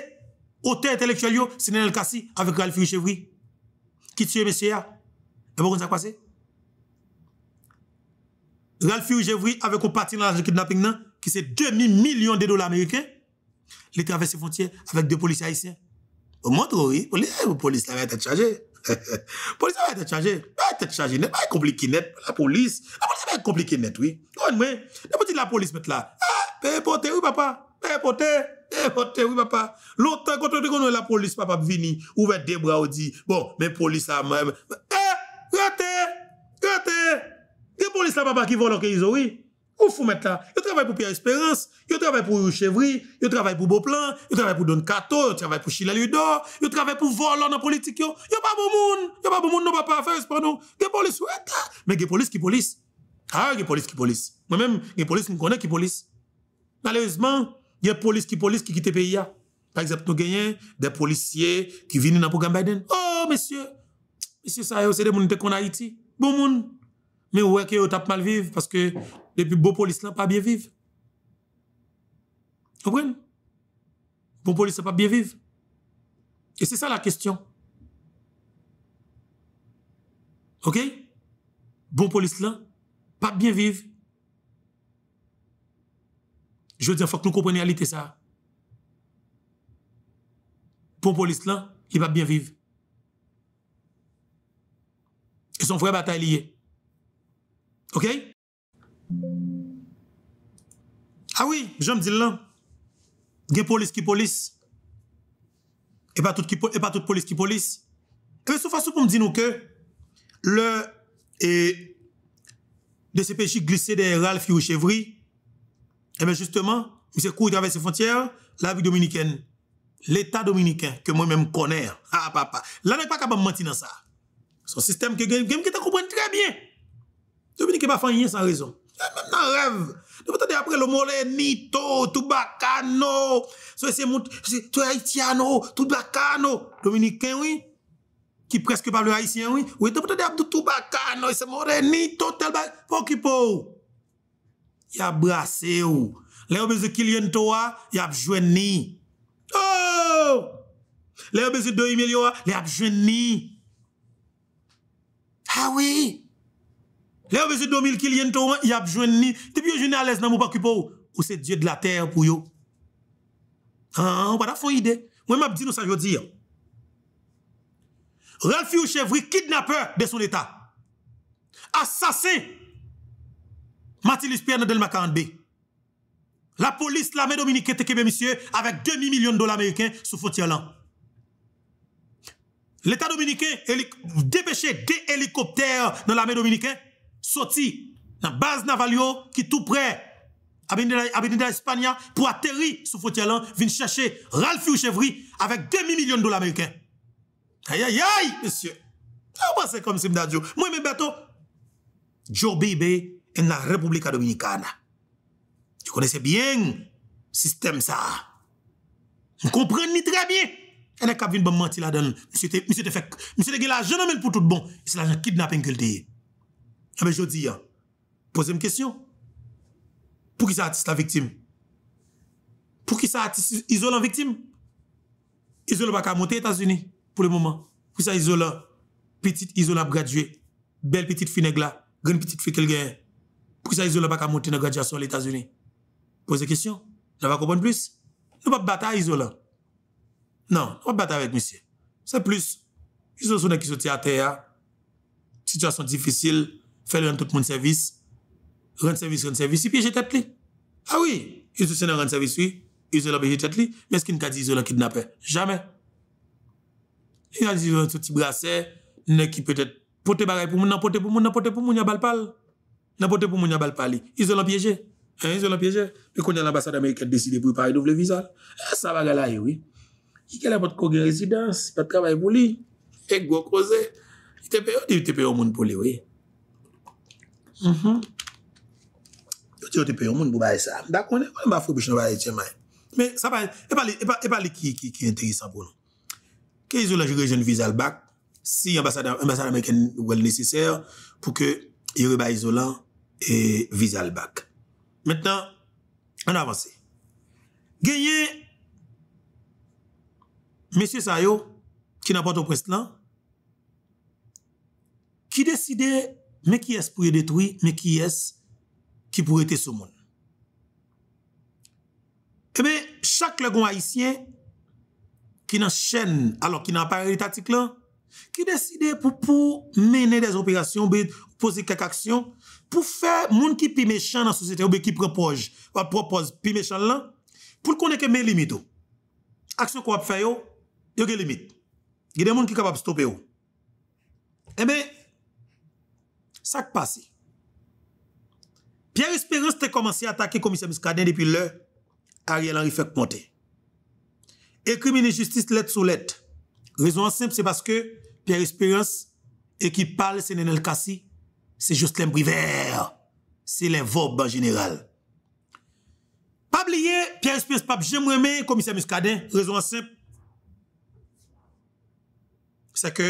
Ote entelektual yo, se nen el kasi, avèk Ralfi Uchevri. Ki tsyè mèsyè ya? E mè kon sa kwa se? Ralfi Uchevri avèk ou pati nan laje kidnapping nan, ki se 2000 milyon de dola ameriken, li travesse fontyè avèk de polisi haisyen. O mèndro, oui, polisi la vèk te tchajè. Polisi la vèk te tchajè, la vèk te tchajè net, la vèk kompliki net. La polisi, la polisi la vèk kompliki net, oui. Non mè, nan mè di la polisi mè tla. Ha, pè pote, oui papa, pè pote. E, eh, wote, oh, woi, papa. Lontan, konten te konon la polis, papa, p'vini. Ouve, debra ou di. Bon, men polis eh, a man. E, wote! Wote! Gen polis la papa ki volon ke izo, woi. O fou met la? Yo travay pou Pia Espérance. Yo travay pou Uchevri. Yo travay pou Boplan. Yo travay pou Don Kato. Yo travay pou Chile Ludo. Yo travay pou volon na politik yo. Yo pa pou bon moun. Yo pa pou bon moun nou papa a fez, pa nou. Gen polis wote. Men gen polis ki polis. Ha, ah, gen polis ki polis. Mwen men gen polis ki konen ki polis Il y a police qui police qui quitte le pays. Hein. Par exemple, nous avons des policiers qui viennent dans le programme Biden. Oh, monsieur, monsieur, ça, c'est des gens qui sont en Haïti. Bon monde. Mais ouais, que sont mal vivre parce que depuis beau police là, pas bien vivre. Vous comprenez? Bon police, pas bien vivre. Et c'est ça la question. OK? Bon police là, pas bien vivre. Je veux dire, faut que nous comprenons la réalité, ça. Pour les policiers, là, ils peuvent bien vivre. Ils sont vrais batailliers. Ok? Ah oui, je me dis, là, il y a des policiers qui policient. Et pas toutes les policiers qui policient. Et c'est façon qu'on me dit, nous, que le le CPJ glissé de Ralph Youchevry, Emen, eh justeman, Misekou yi travè se fontyèr, la vi Dominikèn, l'état Dominikèn, ke mwen mèm konèr. Ha, ah, pa, pa, la mèm pa kaba manti nan sa. Son sistem ke genm, genm ke ta koupwen trebyen. Dominikèn pa fanyen san rezon. Mèm nan rev. Dèmè ta de apre lo more nito, tout bakano, sou e se mout, tout Haitiano, tout bakano, Dominikèn, oui. Ki preske pab le Haitien, oui. Ou e te pote de apre tout bakano, se more nito, tout bakano, poukipo ou. Ya brase ou. Le ou beze kil yon to a, ya apjwen ni. Ou! Oh! Le ou beze 2000 yo a, ya apjwen ni. Ha we! Le ou beze 2000 kil yon to a, ya apjwen ni. Te pi yo jwen alèz nan mou pakupo ou, ou se die de la terre pou yo. Ha, an, wada fò ide. Mwen mabdi nou sa jodi yo. Ralphie ou Chevri, kidnapper de son etat. Asasin! Asasin! Matilis Pierre nadelma 40B La polis lame dominike tekebe misye Avèk demi milyon do l'Amerikè Sou foti alan L'Etat dominike Depèche de helikopter Nan lame dominike Soti nan baz navalio Ki tout prè Abeni nan Espanya Pou ateri sou foti alan Vin chache Ralfi ou Chevri Avèk demi milyon do l'Amerikè Ayayay misye Mwen ah, mwen beto Djo bibe en la république Dominicana. Tu connaissais bien système ça. Vous comprenez très bien. En a venir vient mentir là-dedans. Monsieur te fait, monsieur te l'argent même pour tout bon. C'est l'argent kidnapping que le Mais ah ben, je dis, hein. posez une question. Pour qui ça artiste la victime? Pour qui ça artiste la victime? Isoler pas qu'à monter aux États-Unis pour le moment. Pour ça isolant, petite isolant graduée, belle petite finègue là, grande petite fille qu'elle gagne. Pourquoi ça, ils n'a pas monter dans la graduation aux États-Unis Posez question. Nous va comprendre plus. Nous pas batailler Isola. Non, nous pas avec monsieur. C'est plus. Ils sont qui sont à terre. Situation difficile. Faire rendre tout le monde service. Rendre service, rendre service. Et puis j'ai tête Ah oui, ils sont rendre service, oui. Isola j'ai tête Mais est-ce qu'il ne pas Isola kidnappé Jamais. Il a dit Isola un petit brasset. qui peut-être porter bagage pour moi, pote pour peut être pour moun, y'a balpal. Nampote pou moun yon bal pali. Yon zon lan pyeje. Yon zon lan pyeje. Mwen kon yon ambasade Amerikèd deside pou yon pali do vle vizal. E sa bagala yon. Yon ke la pot kogue rezidans, pat kaba yon pou li. E gwo kose. Yon tepe yon moun pou li. Yon tepe yon moun pou baye sa. Mwen bako mwen yon bafou bish nou baye tche maye. Men sa baye, e pali ki enterisan pou nou. Ke yon zon lan jirè jen vizal bak, si ambasade Amerikèd nou wèl nesisey, pou ke yon yon z E vizal bak. Metan, an avansi. Genye, mesye sa yo, ki nan paton pres lan, ki deside, me ki es pou ye detwi, me ki es ki pou ye te somon. Ebe, eh chak le gon haisyen, ki nan chen, alo ki nan pari yon tatik lan, ki deside pou pou menen des operasyon be posi kak aksyon, pou fè moun ki pime chan nan sosyete ou be ki propoj, ou ap propoj pime chan lan, pou l konè ke mè limit ou. Aksyon kwa ap fè yo, yo ke limit. Gide moun ki kapap stopè yo. E eh mè, sak pa si. Pierre Espérance te komansi atake komisyon miskadè depi lè, Ariel Henry fèk montè. Ekrimine justice let sou let. Rezonan simp se baske, Pierre Espérance, e ki pale se nenel kasi, Se jost lem priver, se lem voban jeneral. Pab liye, pi espers pab, jem reme komise muskade, rezon sep. Se ke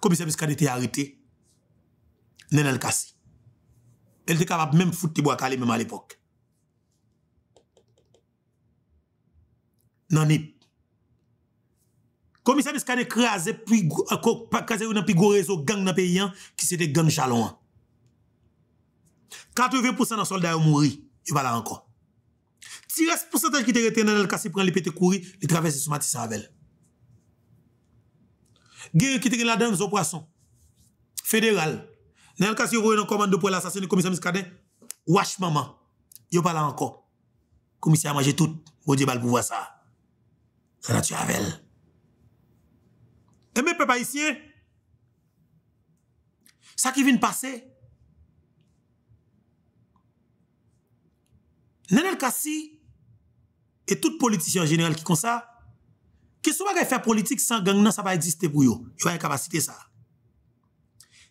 komise muskade te harite, nen el kasi. El te kavap menm fouti bo akali menm al epok. Nanip. Commissaire Biscan écrasé puis euh, écrasé un plus gros réseau gang dans pays hein, qui c'était gang Chalon. 80% hein. des soldats ont mouru, et là encore. Si pourcentage qui était resté dans le cas, prend les pété courir, les traverser sous Matisse Ravel. Guerre qui était là dans nous poisson. Fédéral. Dans le cas, si vous voyez une commande pour l'assassinat du commissaire Miscadet, wash maman. Yo pas là encore. Commissaire a mangé tout. Bon pas le pouvoir, ça. Ça, tu avais. E mè pe pa isyen. Sa ki vin pase. Nè nè l kasi e tout politikyan genel ki konsa ki sou ba gay fè politik san gang nan sa pa existè pou yo. Yon yon kapasite sa.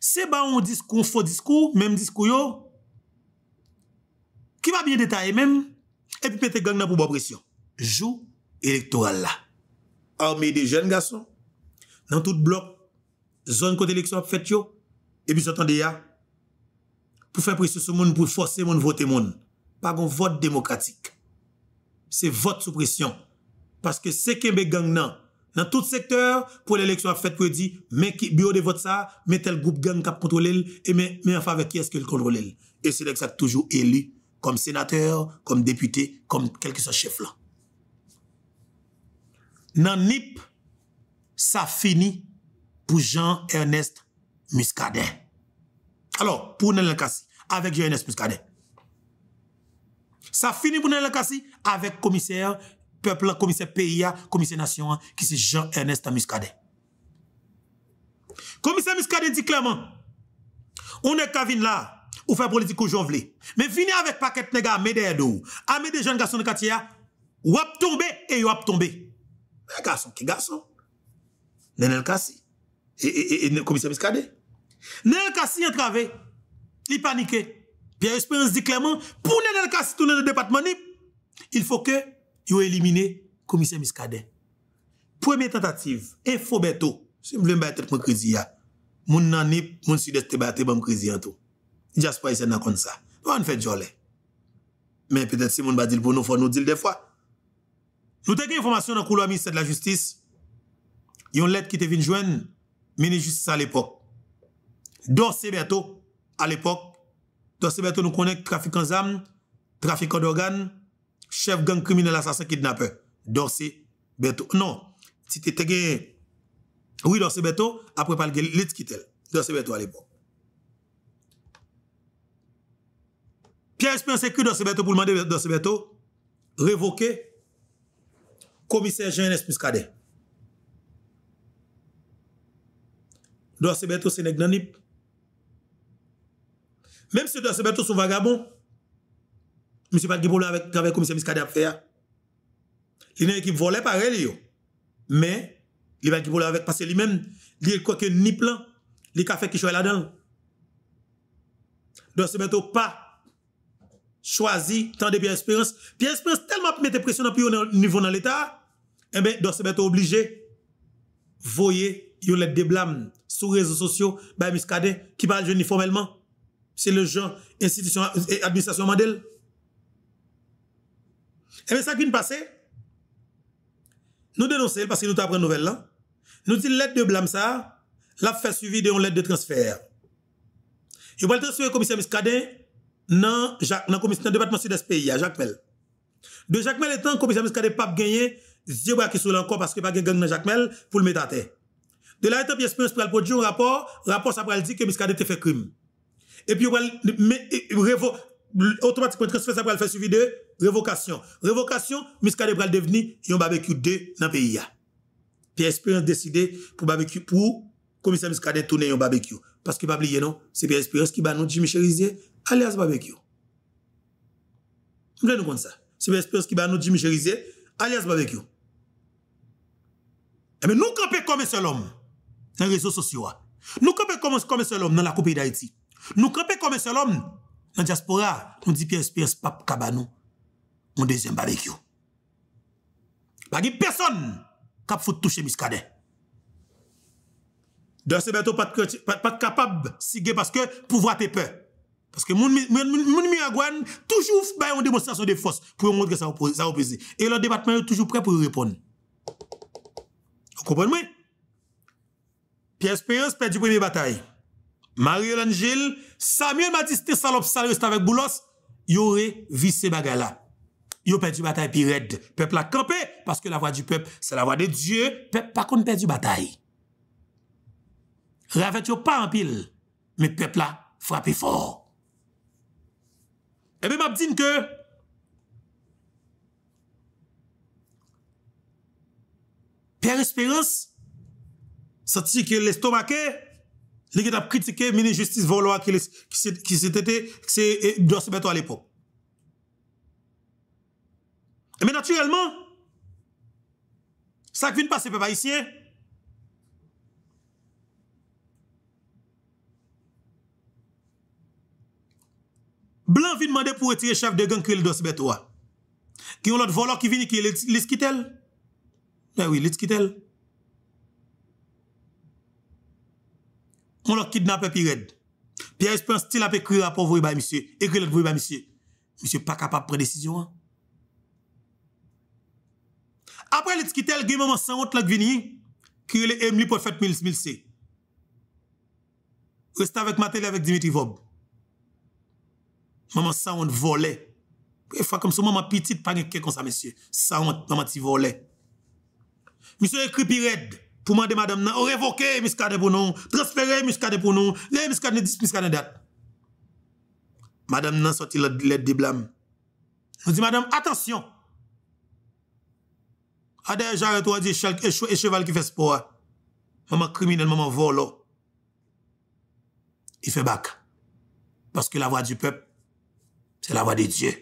Se ba yon disko, yon fò disko, mèm disko yo, ki va bie detay mèm e pi pète gang nan pou bo presyon. Jou elektoral la. Arme de jen gason, nan tout blok, zon kote eleksyon ap fèt yo, e bi sotan de ya, pou fè prisyon sou moun, pou fòse moun vote moun, pa gon vote demokratik. Se vote sou prisyon, paske se kembe gang nan, nan tout sektèr, pou l'eleksyon ap fèt, pou e di, mè ki bureau de vote sa, mè tel goup gang kap kontrol el, e mè mè anfa ve kye eskel kontrol el. E se lèk sa toujou elu, kom senatèr, kom deputè, kom kelke sa chèf lan. Nan nip, sa fini pou Jean-Ernest Miskadè. Alors, pou Nenè Lekassi, avek Jean-Ernest Miskadè. Sa fini pou Nenè Lekassi, avek komiser, komiser PIA, komiser nasyon an, ki si Jean-Ernest Miskadè. Komiser Miskadè di klaman, ou ne kavine la, ou fè politikou joun vle, me vini avek paket nega amede edou, amede Jean-Gasson Lekassi ya, wap tombe, e wap tombe. Mè Gasson ki Gasson, Nenel Kasi, e, e, e, e komisyen miskade. Nenel Kasi yon trave, li panike, pi a espérense di klèman, pou nenel Kasi toune de depatman nip, il fò ke yon elimine komisyen miskade. Premye tentative, e fò beto, se mwen bayatèk mwen krizi ya, moun nan nip, moun si destè bayatèk mwen krizi an to. Jaspay se nan kon sa. Wan fè djolè. Men pèdèt si moun badil pou nou fò nou dil de fwa. Nou teke informasyon nan kou lo a minister de la justis, yon lettre qui te venu joindre ministre justice à l'époque. Dorsé beto, à l'époque, Dorsé Berto nous connaissons trafiquant d'armes, trafiquant d'organes, chef gang criminel, assassin, kidnappeur. Dorsé Berto. Non, si tu te Oui, ce Berto, après pas le lit qui Dans Dorsé Berto à l'époque. Pierre Espérance écrit ce Berto pour demander ce Berto révoquer commissaire Jean-Nes doit Beto mettre au nan nip. Même si doit se Beto au vagabond, monsieur pas de problème avec avec commissaire faire, a fait. Il une équipe volée pareil Mais il va de problème avec parce que lui-même, il quoi que ni plan, il a fait qui choix là-dedans. mettre au pas choisi tant de bien Espérance. bien Espérance tellement mette pression dans le niveau dans l'État, eh bien, se mettre obligé voyer il lettre de blâme sous réseaux sociaux, bah, Miskade, qui parle uniformément. C'est le genre institution et administration modèle. Et eh bien, ça qui nous passe, nous dénonçons parce que nous avons une nouvelle là. Nous disons l'aide de blâme ça, la fait suivi de lettre de transfert. Je le transférer au commissaire Miskadin dans le département sud-est pays, à Jacques Mel. De Jacques Mel étant, le commissaire Miskadin pas gagné, je vais sur soit encore parce que pas gagné dans Jacques Mel pour le mettre à terre. De là, Pierre Espérance pour produire un rapport, rapport ça dire que Miskade a fait crime. Et puis, automatiquement, transfert ça va faire suivi de révocation. Révocation, Miskade va devenir un barbecue 2 dans le pays. Puis Espérance décidé pour barbecue pour commissaire Miskade tourner un barbecue. Parce que, pas oublier, non, c'est Pierre Espérance qui va nous Jimmy Cherizier, alias barbecue. Vous voulez nous comprendre ça? C'est Pierre Espérance qui va nous Jimmy Cherizier, alias barbecue. Et eh bien, nous camper comme un seul homme dans les réseaux sociaux. Ah. Nous campons comme un seul homme dans la Coupe d'Haïti. Nous campons comme un seul homme dans la diaspora. On dit pierre pièce, pape, cabanon. mon deuxième barbecue. Pas de personne qui a toucher Miscadet. Dans ce bateau, pas capable de parce que pouvoir te peur. Parce que mon Miragouane, toujours fait une démonstration de force pour montrer que ça a président. Et le débat est toujours prêt pour répondre. Vous comprenez? Pierre Espérance perdi premier bataille. Marie-Hélène Gilles, Samuel Magistre salop salre, stavek boulos, yore visse magala. Yo perdi bataille pi red. Pepe la kampe, paske la vwa di pepe, sa la vwa de dieu, pepe pa kon perdi bataille. Ravet yo pa ampil, me pepe la frape for. Ebe eh mapdine ke, Pierre Espérance, Sati ki lè stoma ke, e, li gen ap kritike mini-justis volwa ki se tete, ki se e, dosi beto alèpon. E men naturelman, sak vin pas se pe bayisyen. Blan vin mande pou etire chav de gen ki lè dosi beto wè. Ki yon lot volwa ki vin ki lè tskitel. La wè, lè tskitel. La wè, lè tskitel. Mwen lòk kidnap epi red. Pi a yon spens ti la pe kri rapo vwoy baye msye. Ekri lòk vwoy baye msye. Msye pa kapap pre-desisyon an. Apre lè tskite lè gwi mwen mwen sanwant lòk vwini. Kri lè emli pou fèt 1000C. Resta vek mwen tele vek Dimitri Vob. Mwen mwen sanwant volè. E fwa komso mwen mwen pitit panye ke konsa msye. Sanwant mwen ti volè. Mwen sè ekri pi red. Mwen sè ekri pi red. pour demander madame, nan, révoquer Muscadet pour nous, transférer Muscadet pour nous, les Muscadet dis Muscadet date. Madame nan sorti l'aide de blâme. Nous dit madame, attention. Adèle ah, Jarret ou dit et cheval qui fait sport. Hein. Maman criminel, maman volo. Il fait bac. Parce que la voix du peuple, c'est la voix de Dieu.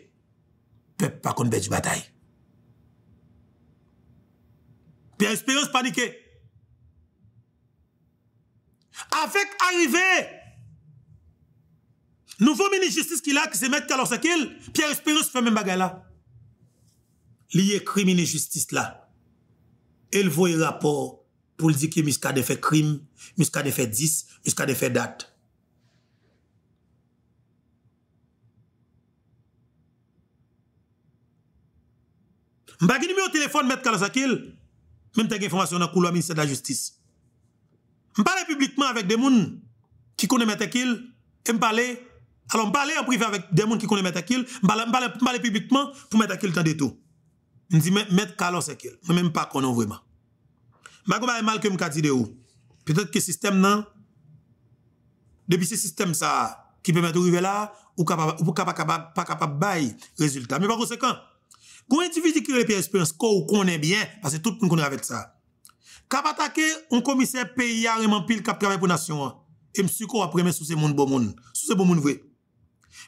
peuple, par contre, bête du bataille. Pierre Espérance paniqué. Afek arive, nouvo mini-justis ki la ki se met kalosakil, Pierre Espérance fè men bagay la. Liye krimi ni justice la, el voye rapor pou li di ki miska de fè krim, miska de fè dis, miska de fè dat. M bagay di mi yo telefon met kalosakil, men teke informasyon akou lo a minisè da justice. Mpale publikman avèk demoun ki konen met akil, mpale, alon mpale anpou yifè avèk demoun ki konen met akil, mpale publikman pou met akil tan deto. Mwen di met kalos akil, mwen men mpak konen vwema. Mwen konen malke mkati de ou. Petèk ke sistem nan, debi se sistem sa ki pwemete ou yive la, ou pou kapap bay rezultat. Mwen mpako sekan, konen ti vizik yon epi espiransko ou konen byen, ase tout mwen konen avèk sa. Kap attaquer un commissaire pays et vraiment pile cap travail pour nation. Hein. Et monsieur a après mes sous ce monde bon monde. Sous ce bon monde vrai.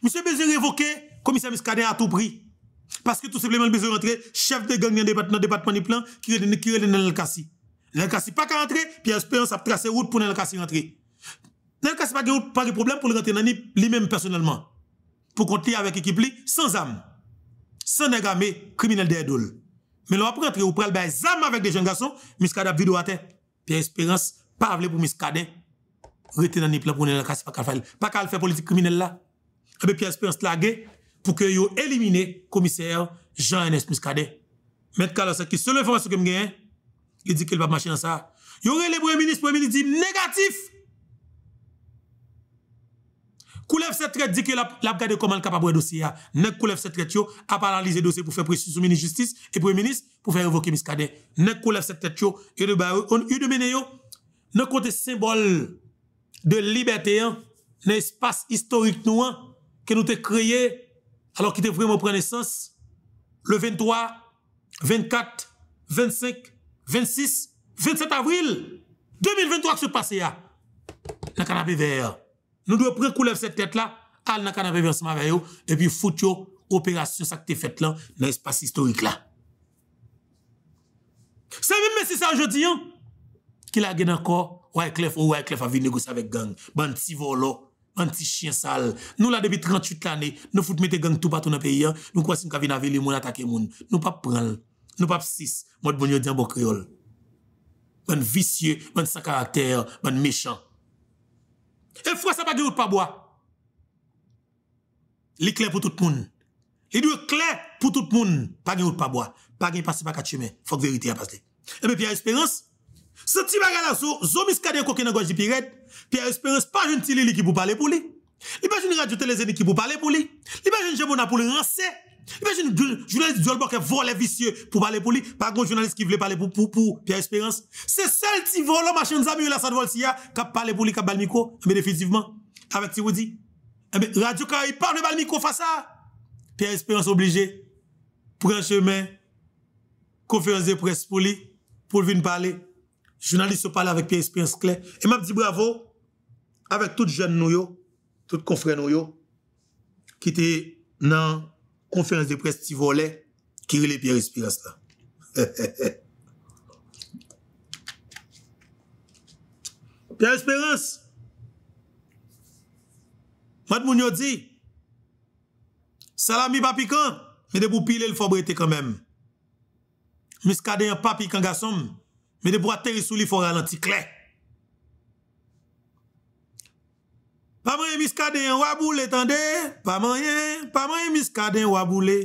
Monsieur besoin révoquer commissaire Miskadé à tout prix. Parce que tout simplement besoin rentrer chef de gang dans le département du plan qui est qui est dans le Cassi. le pas qu'à rentrer, puis espérance a tracé route pour dans le Cassi rentrer. le pas de de problème pour rentrer dans lui-même personnellement. Pour compter avec équipe sans âme. Sans négamé criminel d'Edoul. Men la wap rentre ou prel be zanm avèk de jen gason, miskade ap vide wate. Pi espérance, pa avle pou miskade, reten nan ni plan prounen la kasi pa kal fayl. Pa kal fayl politik kriminella. Ape pi espérance lage, pou ke yo elimine komiseyèr Jean-Henès miskade. Met kal wase ki, se lè informasyon kem gen, li di kel pap machin an sa. Yo relebou yon minis pou eme li di negatif Koulef setret di ki la ap gade koman kapabwe dosye ya. Nek koulef setret yo ap analize dosye pou fe prejist sou mini-justis e prej minis pou fe evoke miskade. Nek koulef setret yo. Yon yon yon yon yon yon yon yon yon yon yon. Nek konti sembol de liberté an. Nek espase historik nou an. Ke nou te kreye. Alor ki te preme prenesans. Le 23, 24, 25, 26, 27 avril. 2023 k se pase ya. Nek an ap beve ya. Nou dwe prekou lev set kèt la, al nan kan apè ven seman vè yo, epi fout yo operasyon sakte fèt lan nan espasy historik la. Se mè mè si sa anjodi an, ki la gen anko, wè klef ou oh, wè klef avi negos avè gang, ban ti volo, ban ti chien sal. Nou la depi 38 l'anè, nou fout mette gang tou batoun apè yan, nou kwa sin kavina veli moun atake moun. Nou pap pral, nou pap sis, moun bonyo diyan bon kreol. Ban visye, ban sa karakter, ban mechant. E fwa sa pa girout pa bwa. Li kler pou tout moun. Li diwe kler pou tout moun. Pa girout pa bwa. Pa gir pasi pa kacheme. Fok verite a pasi. Ebe pi a espérance. Se ti baga la zo, zo mis kade koke nan gwaji pi red. Pi a espérance pa jen ti li li ki pou pale pou li. Imagine une radio radyo pour qui pou parler pou li. Li pour le jemona pou une journaliste Li pa jouni jounalist diolbo ke vole vicieux vicieux pour pou li. qui par journaliste qui journaliste qui pou pou pour Pierre espérance c'est sel vole vole machin zami yo la sa a si ya pour lui pou li mais micro. Mais eh definitivman. avec ti wodi. Mbe radio ka il parle face ça Pierre espérance obligé Pren chemin, conférence de pour pou pour venir venir parler. Journaliste se parle avec Pierre Espérance clair. Et m'a dit bravo. avec tout jeune nou yo. Sout konfrè nou yo, ki te nan konfrèns de pres ti volè, ki rile Pierre Espérance la. Pierre Espérance, mwen moun yo di, salami papikan, mwen de pou pilè l fò brete kan mèm. Mwen skade yon papikan gasom, mwen de pou a teri sou li fò ralantik lè. Pa man yon miskade yon waboule tande, pa man yon, pa man yon miskade yon waboule.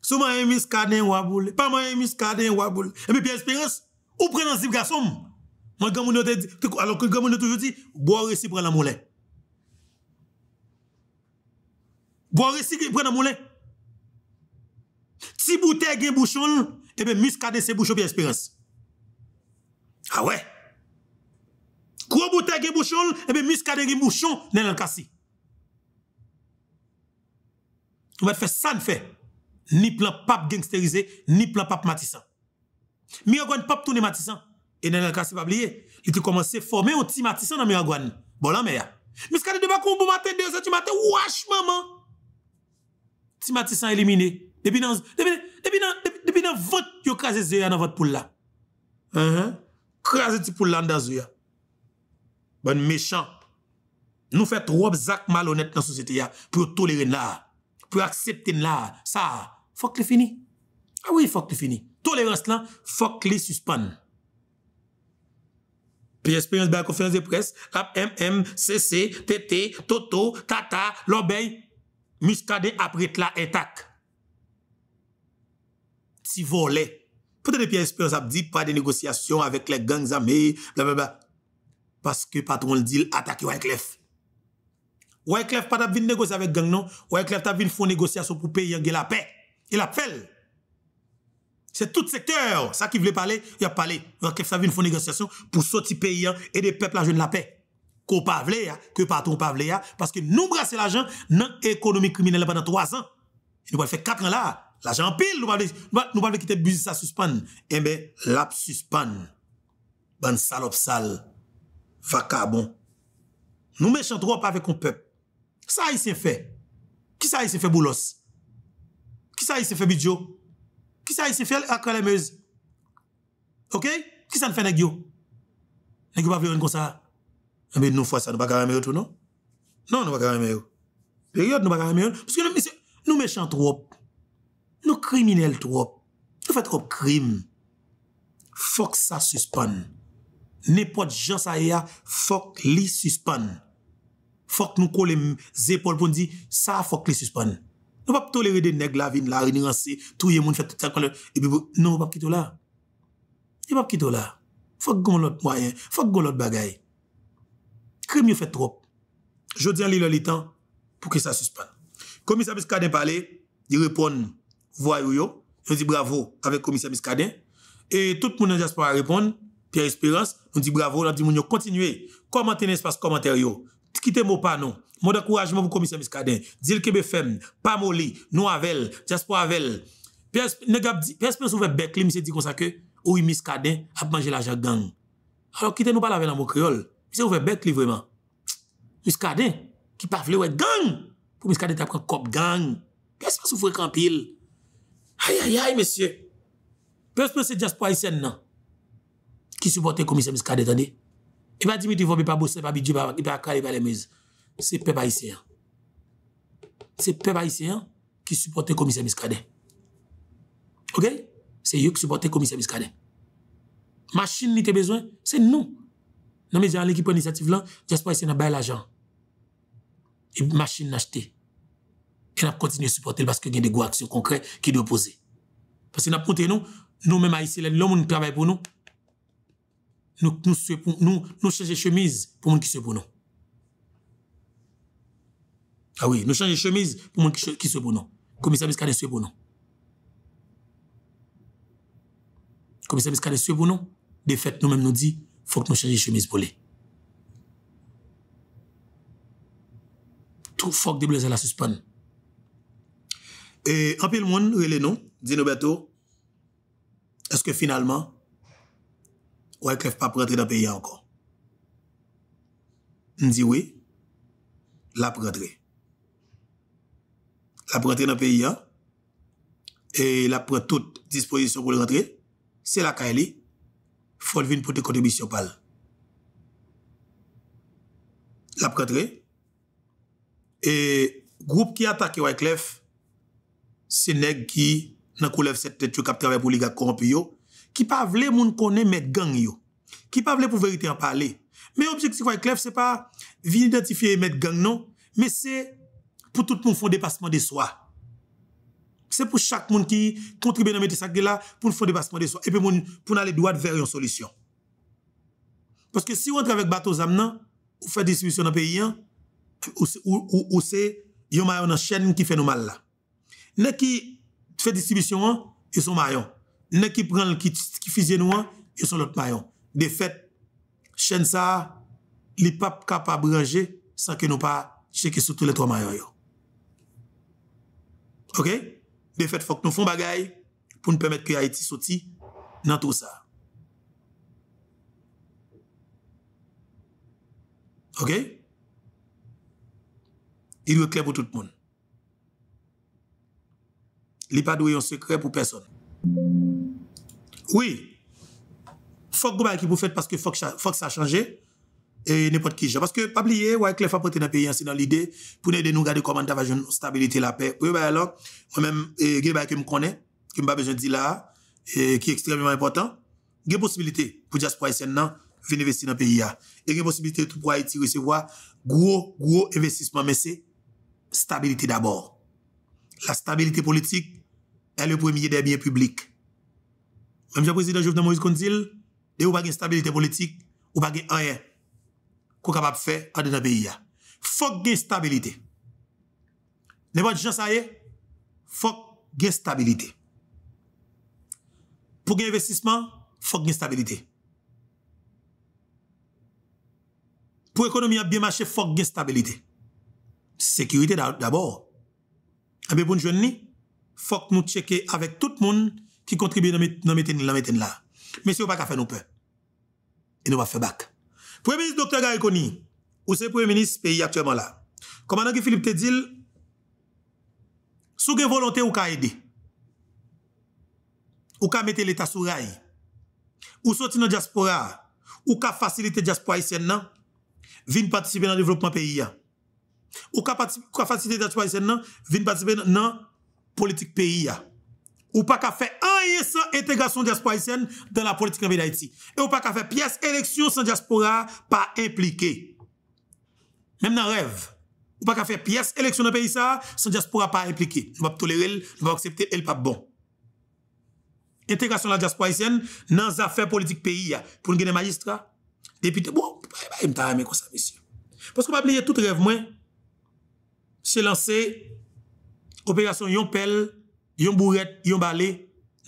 Souman yon miskade yon waboule, pa man yon miskade yon waboule. Ebe pi espirans, ou pre nan zib gasom. Man gamoun yo te di, alo ke gamoun yo te di, bo a resi pre nan molen. Bo a resi pre nan molen. Ti boutè gen bouchon, ebe miskade se boucho pi espirans. A ah wey. Gros bouteille qui bouchon, et eh bien muscade qui bouchon, n'est pas cassé. On va faire ça, ne fait. Ni plan pape gangsterisé, ni plan pape matissant. Miragouane pape tourne matissant. Et n'est pas pas oublié. Il a commencé à former un petit matissant dans Miragouane. Bon, là, mais. Muscade de bakou, bon matin, deux heures du matin, wesh, maman. Petit matissant éliminé. Depuis dans, depuis, depuis dans, depuis dans votre, yo krasé zéa dans votre poule là. Hein, -huh. Krasé petit poule là dans zéa. Bon mechamp. Nou fèt wop zak mal honèt nan sosyete ya. Pwè tolere nan. Pwè aksepte nan. Sa. Fok li fini. A ah wè fok li fini. Tolerans lan. Fok li suspan. Pi espérense bè konférense de pres. Kap M, M, C, C, T, T, Toto, Tata, Lobey. Mouskade apri tla etak. Ti volè. Pwè te de pi espérense ap di pa de negosyasyon avèk le gang zamey. Bla, bla, bla. parce que le patron le dit attaque Wyclef. Wyclef pas d'avoir venir négocier avec gang non, Wyclef t'a une faire négociation pour payer la paix. Il a fait. C'est tout secteur, ça qui voulait parler, il a parlé. Wyclef vu une faire négociation pour sortir pays hein, et aider peuple à jouer la paix. Qu'on pas vle, hein, que patron pas vle, hein, parce que nous brasser l'argent dans l'économie criminelle pendant trois ans. Il nous va faire quatre ans là. L'argent pile, nous parlons, nous parlons de quitter le business à suspendre. Eh ben, la suspend. Bonne salope sale. Vacabon, Nous méchants trop avec un peuple. Ça, il s'est fait. Qui ça, il s'est fait boulos? Qui ça, il s'est fait bidjo? Qui ça, il s'est fait à les Ok? Qui ça ne fait nèg yo? pas vle comme ça. Mais eh nous fois ça, nous pas faire tout, non? Non, nous pas carrément Période, nous pas carrément Parce que nous, nous méchants trop. Nous criminels trop. Nous faisons trop crime. Faut que ça suspende. Nè pot jansaya fòk li suspan Fòk nou kò lèm zèpòl pou ndi Sa fòk li suspan Nou pap to lè rèdè nè glavine, lè rè nè ransè Tou yè moun fèt tèl kon lè E bi bou, nou pap kito la E pap kito la Fòk gò lòt mwayen, fòk gò lòt bagay Krem yo fèt trop Jò di an lè lè lè tan pou ki sa suspan Komisa miskaden pale Di repon voyou yo Vè di bravo avè komisa miskaden E tout moun anjaspa wè repon Pierre Espérance, nou di bravo, nou di mounyo, kontinue. Kwa mantene espase komater yo. Kite mou pa nou. Mou da kourajman mou komise miskaden. Dil kebe fem, pa moli, nou avel, jaspo avel. Pierre Espérance ouve bekli, misi di konsake, ou miskaden ap manje laja gang. Alors kite nou palave nan mou kriol. Misi ouve bekli vreman. Miskaden, ki pa vle wet gang. Miskaden tapkan kop gang. Pierre Espérance ouve kampil. Ayayay, misi. Pierre Espérance jaspo aisen nan. Ki supporte komisyen miskade, tande. E pa di miti yon pa bose, pa bi djib, pa akal, e pa le mouz. Se pe pa isye yon. Se pe pa isye yon, ki supporte komisyen miskade. Ok? Se yon ki supporte komisyen miskade. Machine ni te bezwen, se nou. Nan me di an li ki pou inisiatif lan, jaspo isye nan bay l'ajan. E machine nan achete. Ke nan ap kontinye supporte l, baske gen de gwa aksyon konkre, ki de opose. Paske nan ap konten nou, nou men ma isye l, loun moun n'pravay pou nou, nous, nous, nous, nous chemise pour monde qui se pour nous. Ah oui, nous changeons chemise pour monde qui, qui se pour nous. Commissaire Biscadet se pour nous. Commissaire Biscadet se pour nous. De fait, nous-mêmes nous dit, faut que nous changions chemise pour les Tout faut que des à la suspend. Et en pile monde, relais nous, dit Roberto. est-ce que finalement, wèk e lèf pa prèdre nan peyi an ankon. Ndi wè, lè prèdre. Lè prèdre nan peyi an, e lè prèdre tout dispozisyon pou lè prèdre, se lè kèy e li, fol vin pou te kote bi syopal. Lè prèdre, e group ki atak wèk lèf, se neg ki nan koulef se te tchou kapte avè pou liga kou anpiyo, qui pas voulait moun connaît met gang yo. Qui pas voulait pour vérité en parler. Mais objectif avec Clef c'est pas venir identifier met gang non, mais c'est pour tout le monde font dépassement de soi. C'est pour chaque monde qui contribue dans mettre ça là pour faire dépassement de soi et puis moun, pour aller droit vers une solution. Parce que si on entre avec bateau zamnan, ou fait distribution dans le pays, hein, ou, ou, ou c'est yon maillon dans chaîne qui fait nous mal là. Ne qui fait distribution, hein, ils sont maillons. Ne ki pren l ki fizye nou an, yo son lot mayon. De fet, chen sa, li pap kap a branje san ke nou pa cheke sou tout le to mayon yo. Ok? De fet, fok nou fon bagay pou nou pemet ki Haiti soti nan tout sa. Ok? Il yon kre pou tout moun. Li pa dwe yon sekre pou personn. Oui. Faut que vous fassiez parce que faut que ça, faut que ça a changé. Et n'importe qui. Parce que, pas oublier, ouais, que les femmes dans pays, hein, c'est dans l'idée, pour aider nous garder comment d'avoir une stabilité, la paix. Oui, ben alors, moi-même, il y a que me connais, qui je pas besoin de dire là, et qui est extrêmement important. Il y a possibilité pour diaspora haïtienne, venir investir dans le pays. Et hein. il y a possibilité pour Haïti recevoir gros, gros investissement, mais c'est stabilité d'abord. La stabilité politique, Elè pou emye derbyen publik. Mwen mja prezident Joufna Moise Kondil, de ou pa gen stabilite politik, ou pa gen anye, kou kapap fe ade nan beyi ya. Fok gen stabilite. Ne pat jans a ye, fok gen stabilite. Pou gen investisman, fok gen stabilite. Pou ekonomi ya biyemache, fok gen stabilite. Sekywite d'abord. A eh bepoun jwen ni, faut que nous checker avec tout le monde qui contribue dans la méthode là. Mais si vous pas faire nous peur, et nous va faire bac. Premier ministre Dr. Gary ou c'est premier ministre pays actuellement là. Commandant qui Philippe te dit, sous une volonté ou ka aider, ou ka mettre l'État sur rail, ou sortir dans diaspora, ou ka faciliter diaspora haïtienne, viennent participer dans le développement pays. Ou ka, participer, la faciliter diaspora haïtienne, viennent participer dans politique pays. Ou pas qu'à faire un sans intégration diaspora haïtienne dans la politique en d'Haïti. Et ou pas qu'à faire pièce élection sans diaspora pas impliqué Même dans rêve. Ou pas qu'à faire pièce élection dans le pays sans diaspora pas impliquée. Nous va tolérer, nous va accepter, elle pas bon. Intégration de la diaspora dans les affaires politiques pays pour nous gagner magistrats, députés. Bon, il me comme ça, monsieur. Parce qu'on va oublier tout rêve, moi, c'est lancé Propagasyon yon pel, yon bourret, yon balé,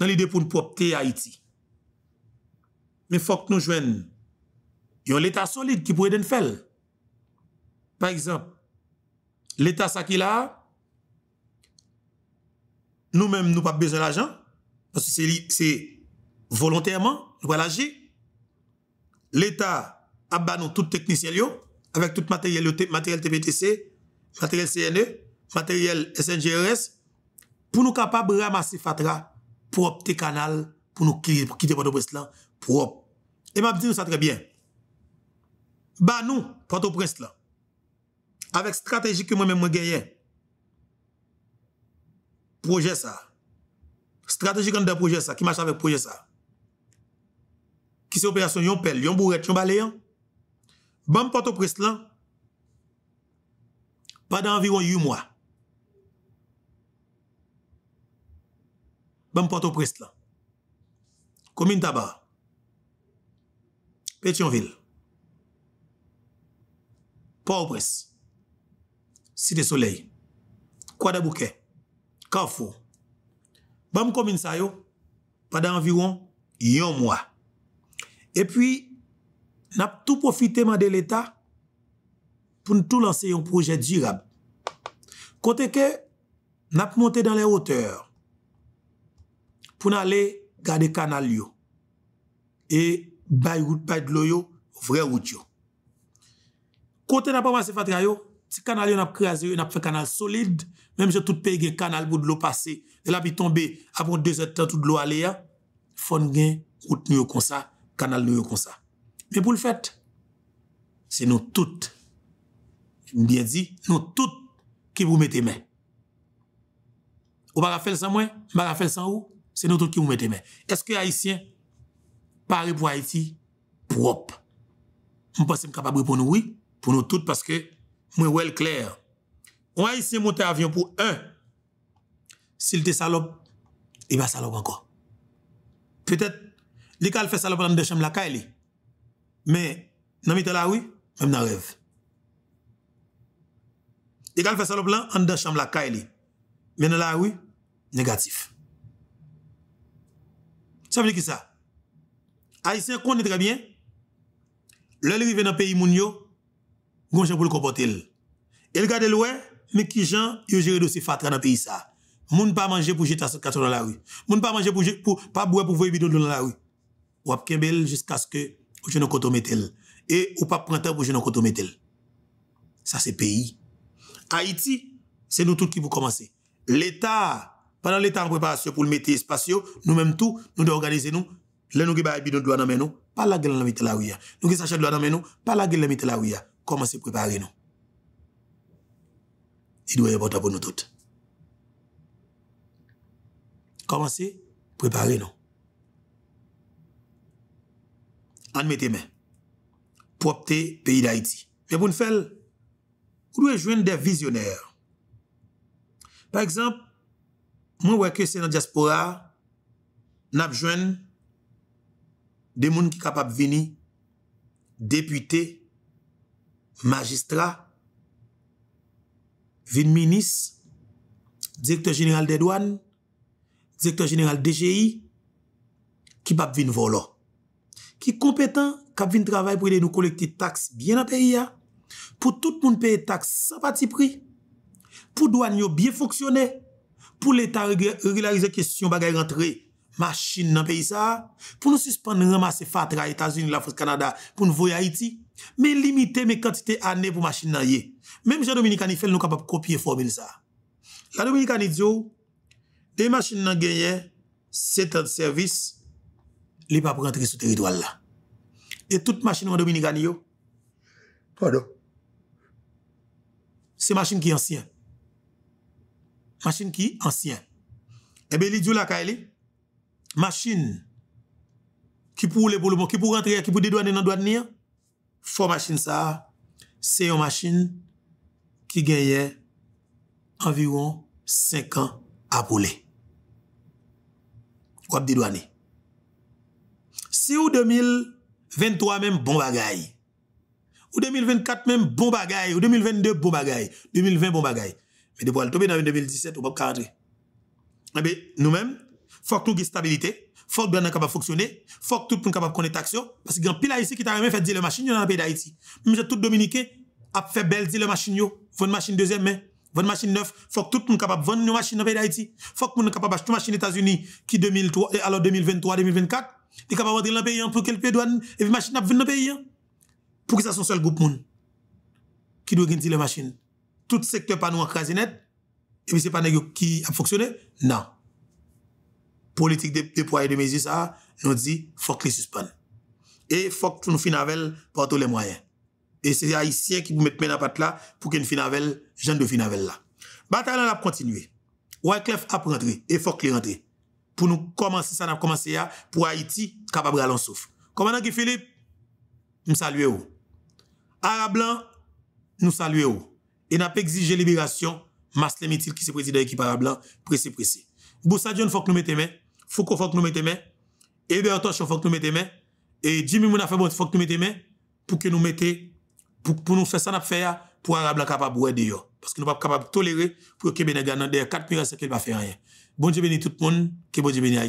nan li de pou nou pou opte Haiti. Men fok nou jwen, yon l'Etat solide ki pou eden fel. Par exemple, l'Etat sa ki la, nou men nou pa bezen l'ajan, passe se li se volontèrman, nou pa l'ajé. L'Etat abanou tout teknisyel yo, avèk tout materyel TPTC, materyel CNE, materyel SNGRS, pou nou kapab ramasi fatra, pou opte kanal, pou nou kide Port-au-Prince lan, pou opte. E mabdi nou sa trebyen. Ba nou, Port-au-Prince lan, avek strategi ki mwen men mwen genyen, proje sa, strategi kan de proje sa, ki mache avek proje sa, ki se operasyon yon pel, yon bouret, yon baleyan, ban Port-au-Prince lan, ba den anviron yu mwa, Bèm Port-au-Prest la. Komine taba. Petionville. Port-au-Prest. Site Soleil. Kwa da bouke. Kwa fo. Bèm komine sa yo. Pada environ yon mwa. E pi, nap tou profite man de l'Etat pou nou tou lanse yon proje dirab. Kote ke, nap monte dan le oteur. pou nan le gade kanal yo, e bay roud, bay dlo yo, vre roud yo. Kote nan pa man se fatra yo, si kanal yo nan ap kreaze yo, nan ap fe kanal solide, menm se tout peye gen kanal bou dlo pase, e la bi tombe, abon de zet tan tout dlo ale ya, fon gen, roud nou yo konsa, kanal nou yo konsa. Men pou l fèt, se nou tout, mbyen di, nou tout, ki bou mette men. Ou ba rafel san mwen, ba rafel san ou, Se nou tout ki mwen mette men. Eske Haitien, pare pou Haiti, prop. Mwen pas se m kapabwe pou nou oui, pou nou tout, paske mwen wèl klèr. Mwen Haitien monte avyon pou un, sil te salop, i ba salop anko. Petèt, li kal fe salop an de chanm la kè li, mè, nan mi te la oui, mè m nan rev. Li kal fe salop lan, an de chanm la kè li, mè nan la oui, negatif. Sa mwen ki sa? Haitien kon netrebyen. Lè lè vi ven nan peyi moun yo, gwen jen pou l kompote el. El gade l wè, mwen ki jan, yo jere dosi fatra nan peyi sa. Moun pa manje pou jetas kato nan la wè. Moun pa manje pou jetas, pa bouè pou voye bidon nan la wè. Wap ken bel jiskaske, ou jen an koto metel. E ou pa prantab ou jen an koto metel. Sa se peyi. Haiti, se nou tout ki pou komanse. L'Etat, Pendant les temps de préparation pour le métier spatial, nous-mêmes tous, nous devons organiser nous. Là, nous avons bidon de dans nous, pas la gueule dans la Nous avons des de dans nous, pas la gueule dans la rue. Comment se préparer nous? Il doit y avoir pour nous tous. Commencez, préparer nous. En mettez main. opter, pays d'Haïti. Mais pour nous faire, vous devez joindre des visionnaires. Par exemple, Mwen wè kè sè nan diaspora, nap jwen, de moun ki kap ap vini, depute, magistra, vin minis, direktor general de douan, direktor general DGI, ki pap vin volo. Ki kompetan kap vin travay pou yde nou kolekti taks biye nan periya, pou tout moun peye taks sa pati pri, pou douan yo biye foksyoney, pou l'Etat regularize kestyon bagay rentre machin nan peyi sa, pou nou suspendre ramase fatra Etazouni, Lafonse, Kanada, pou nou voye Haiti, men limite men kantite ane pou machin nan ye. Menm jè Dominika ni fel nou kapap kopye formine sa. La Dominika ni djou, e machin nan genye, setan servis, li pa pou rentre sou teridwal la. E tout machin nan Dominika ni yo, pwado. Se machin ki ansyen, Machen eh ki? Ansyen. Ebe li djou la ka e li? Machen ki pou oule pou lupon, ki pou rentre, ki pou didwane nan doan ni ya? Fon machen sa, se yon machen ki genye anviron 5 an apole. Wap didwane. Si ou 2023 men bon bagay, ou 2024 men bon bagay, ou 2022 bon bagay, 2020 bon bagay, Mais de le tomber dans 2017, on ne peut pas rentrer. nous-mêmes, il faut que tout soit stabilité, il faut que nous capable de fonctionner, il faut que tout le monde capable connaître l'action Parce qu'il y a un pile ici qui t'a même fait dire le machine dans le pays d'Haïti. Même tout Dominicain a fait belle dire le machine, machines, une machine deuxième main. une machine neuf, faut que tout le monde capable vendre nos machines dans le pays d'Haïti. Faut que tout le monde capable acheter machine aux États-Unis qui 2003 eh, alors 2023 2024, il capable rentrer dans le pays hein, pour qu'il pays douane et machine à venir dans le pays. Hein. Pour que ça soit seul groupe monde qui doit gagner les machines. tout sektè panou an krasi net, epi se panèk yo ki ap foksyonè? Nan. Politik depo ayè de mezi sa, nou di, fok li suspèn. E fok toun finavel, porto le mwayen. E se a yisyè ki pou mèt men apat la, pou ki nou finavel, jèn de finavel la. Batalè an ap kontinuyè. Ouaykèf ap rentri, e fok li rentri. Pou nou komansi, sa nan ap komansi ya, pou Haiti, kapab ralonsouf. Komandant ki Filip, nou saluè ou. Ara Blan, nou saluè ou. et n'a pas exigé libération, Maslem Itil, qui est président équipe arabe blanc, pressé, pressé. Boussa John, faut que nous mettons main. Foucault, faut que nous mettons main. Hébert Tosh, faut que nous mettons main. Et Jimmy Mouna fait bon, faut que nous mettons main pour que nous mettons, pour, pour nous faire ça, nous faire pour Arablan capable de dehors. Parce que nous pas capable de tolérer pour que Benegan dans 4 minutes c'est qu'il va faire rien. Bon Dieu bénit tout le monde, que bon Dieu bénit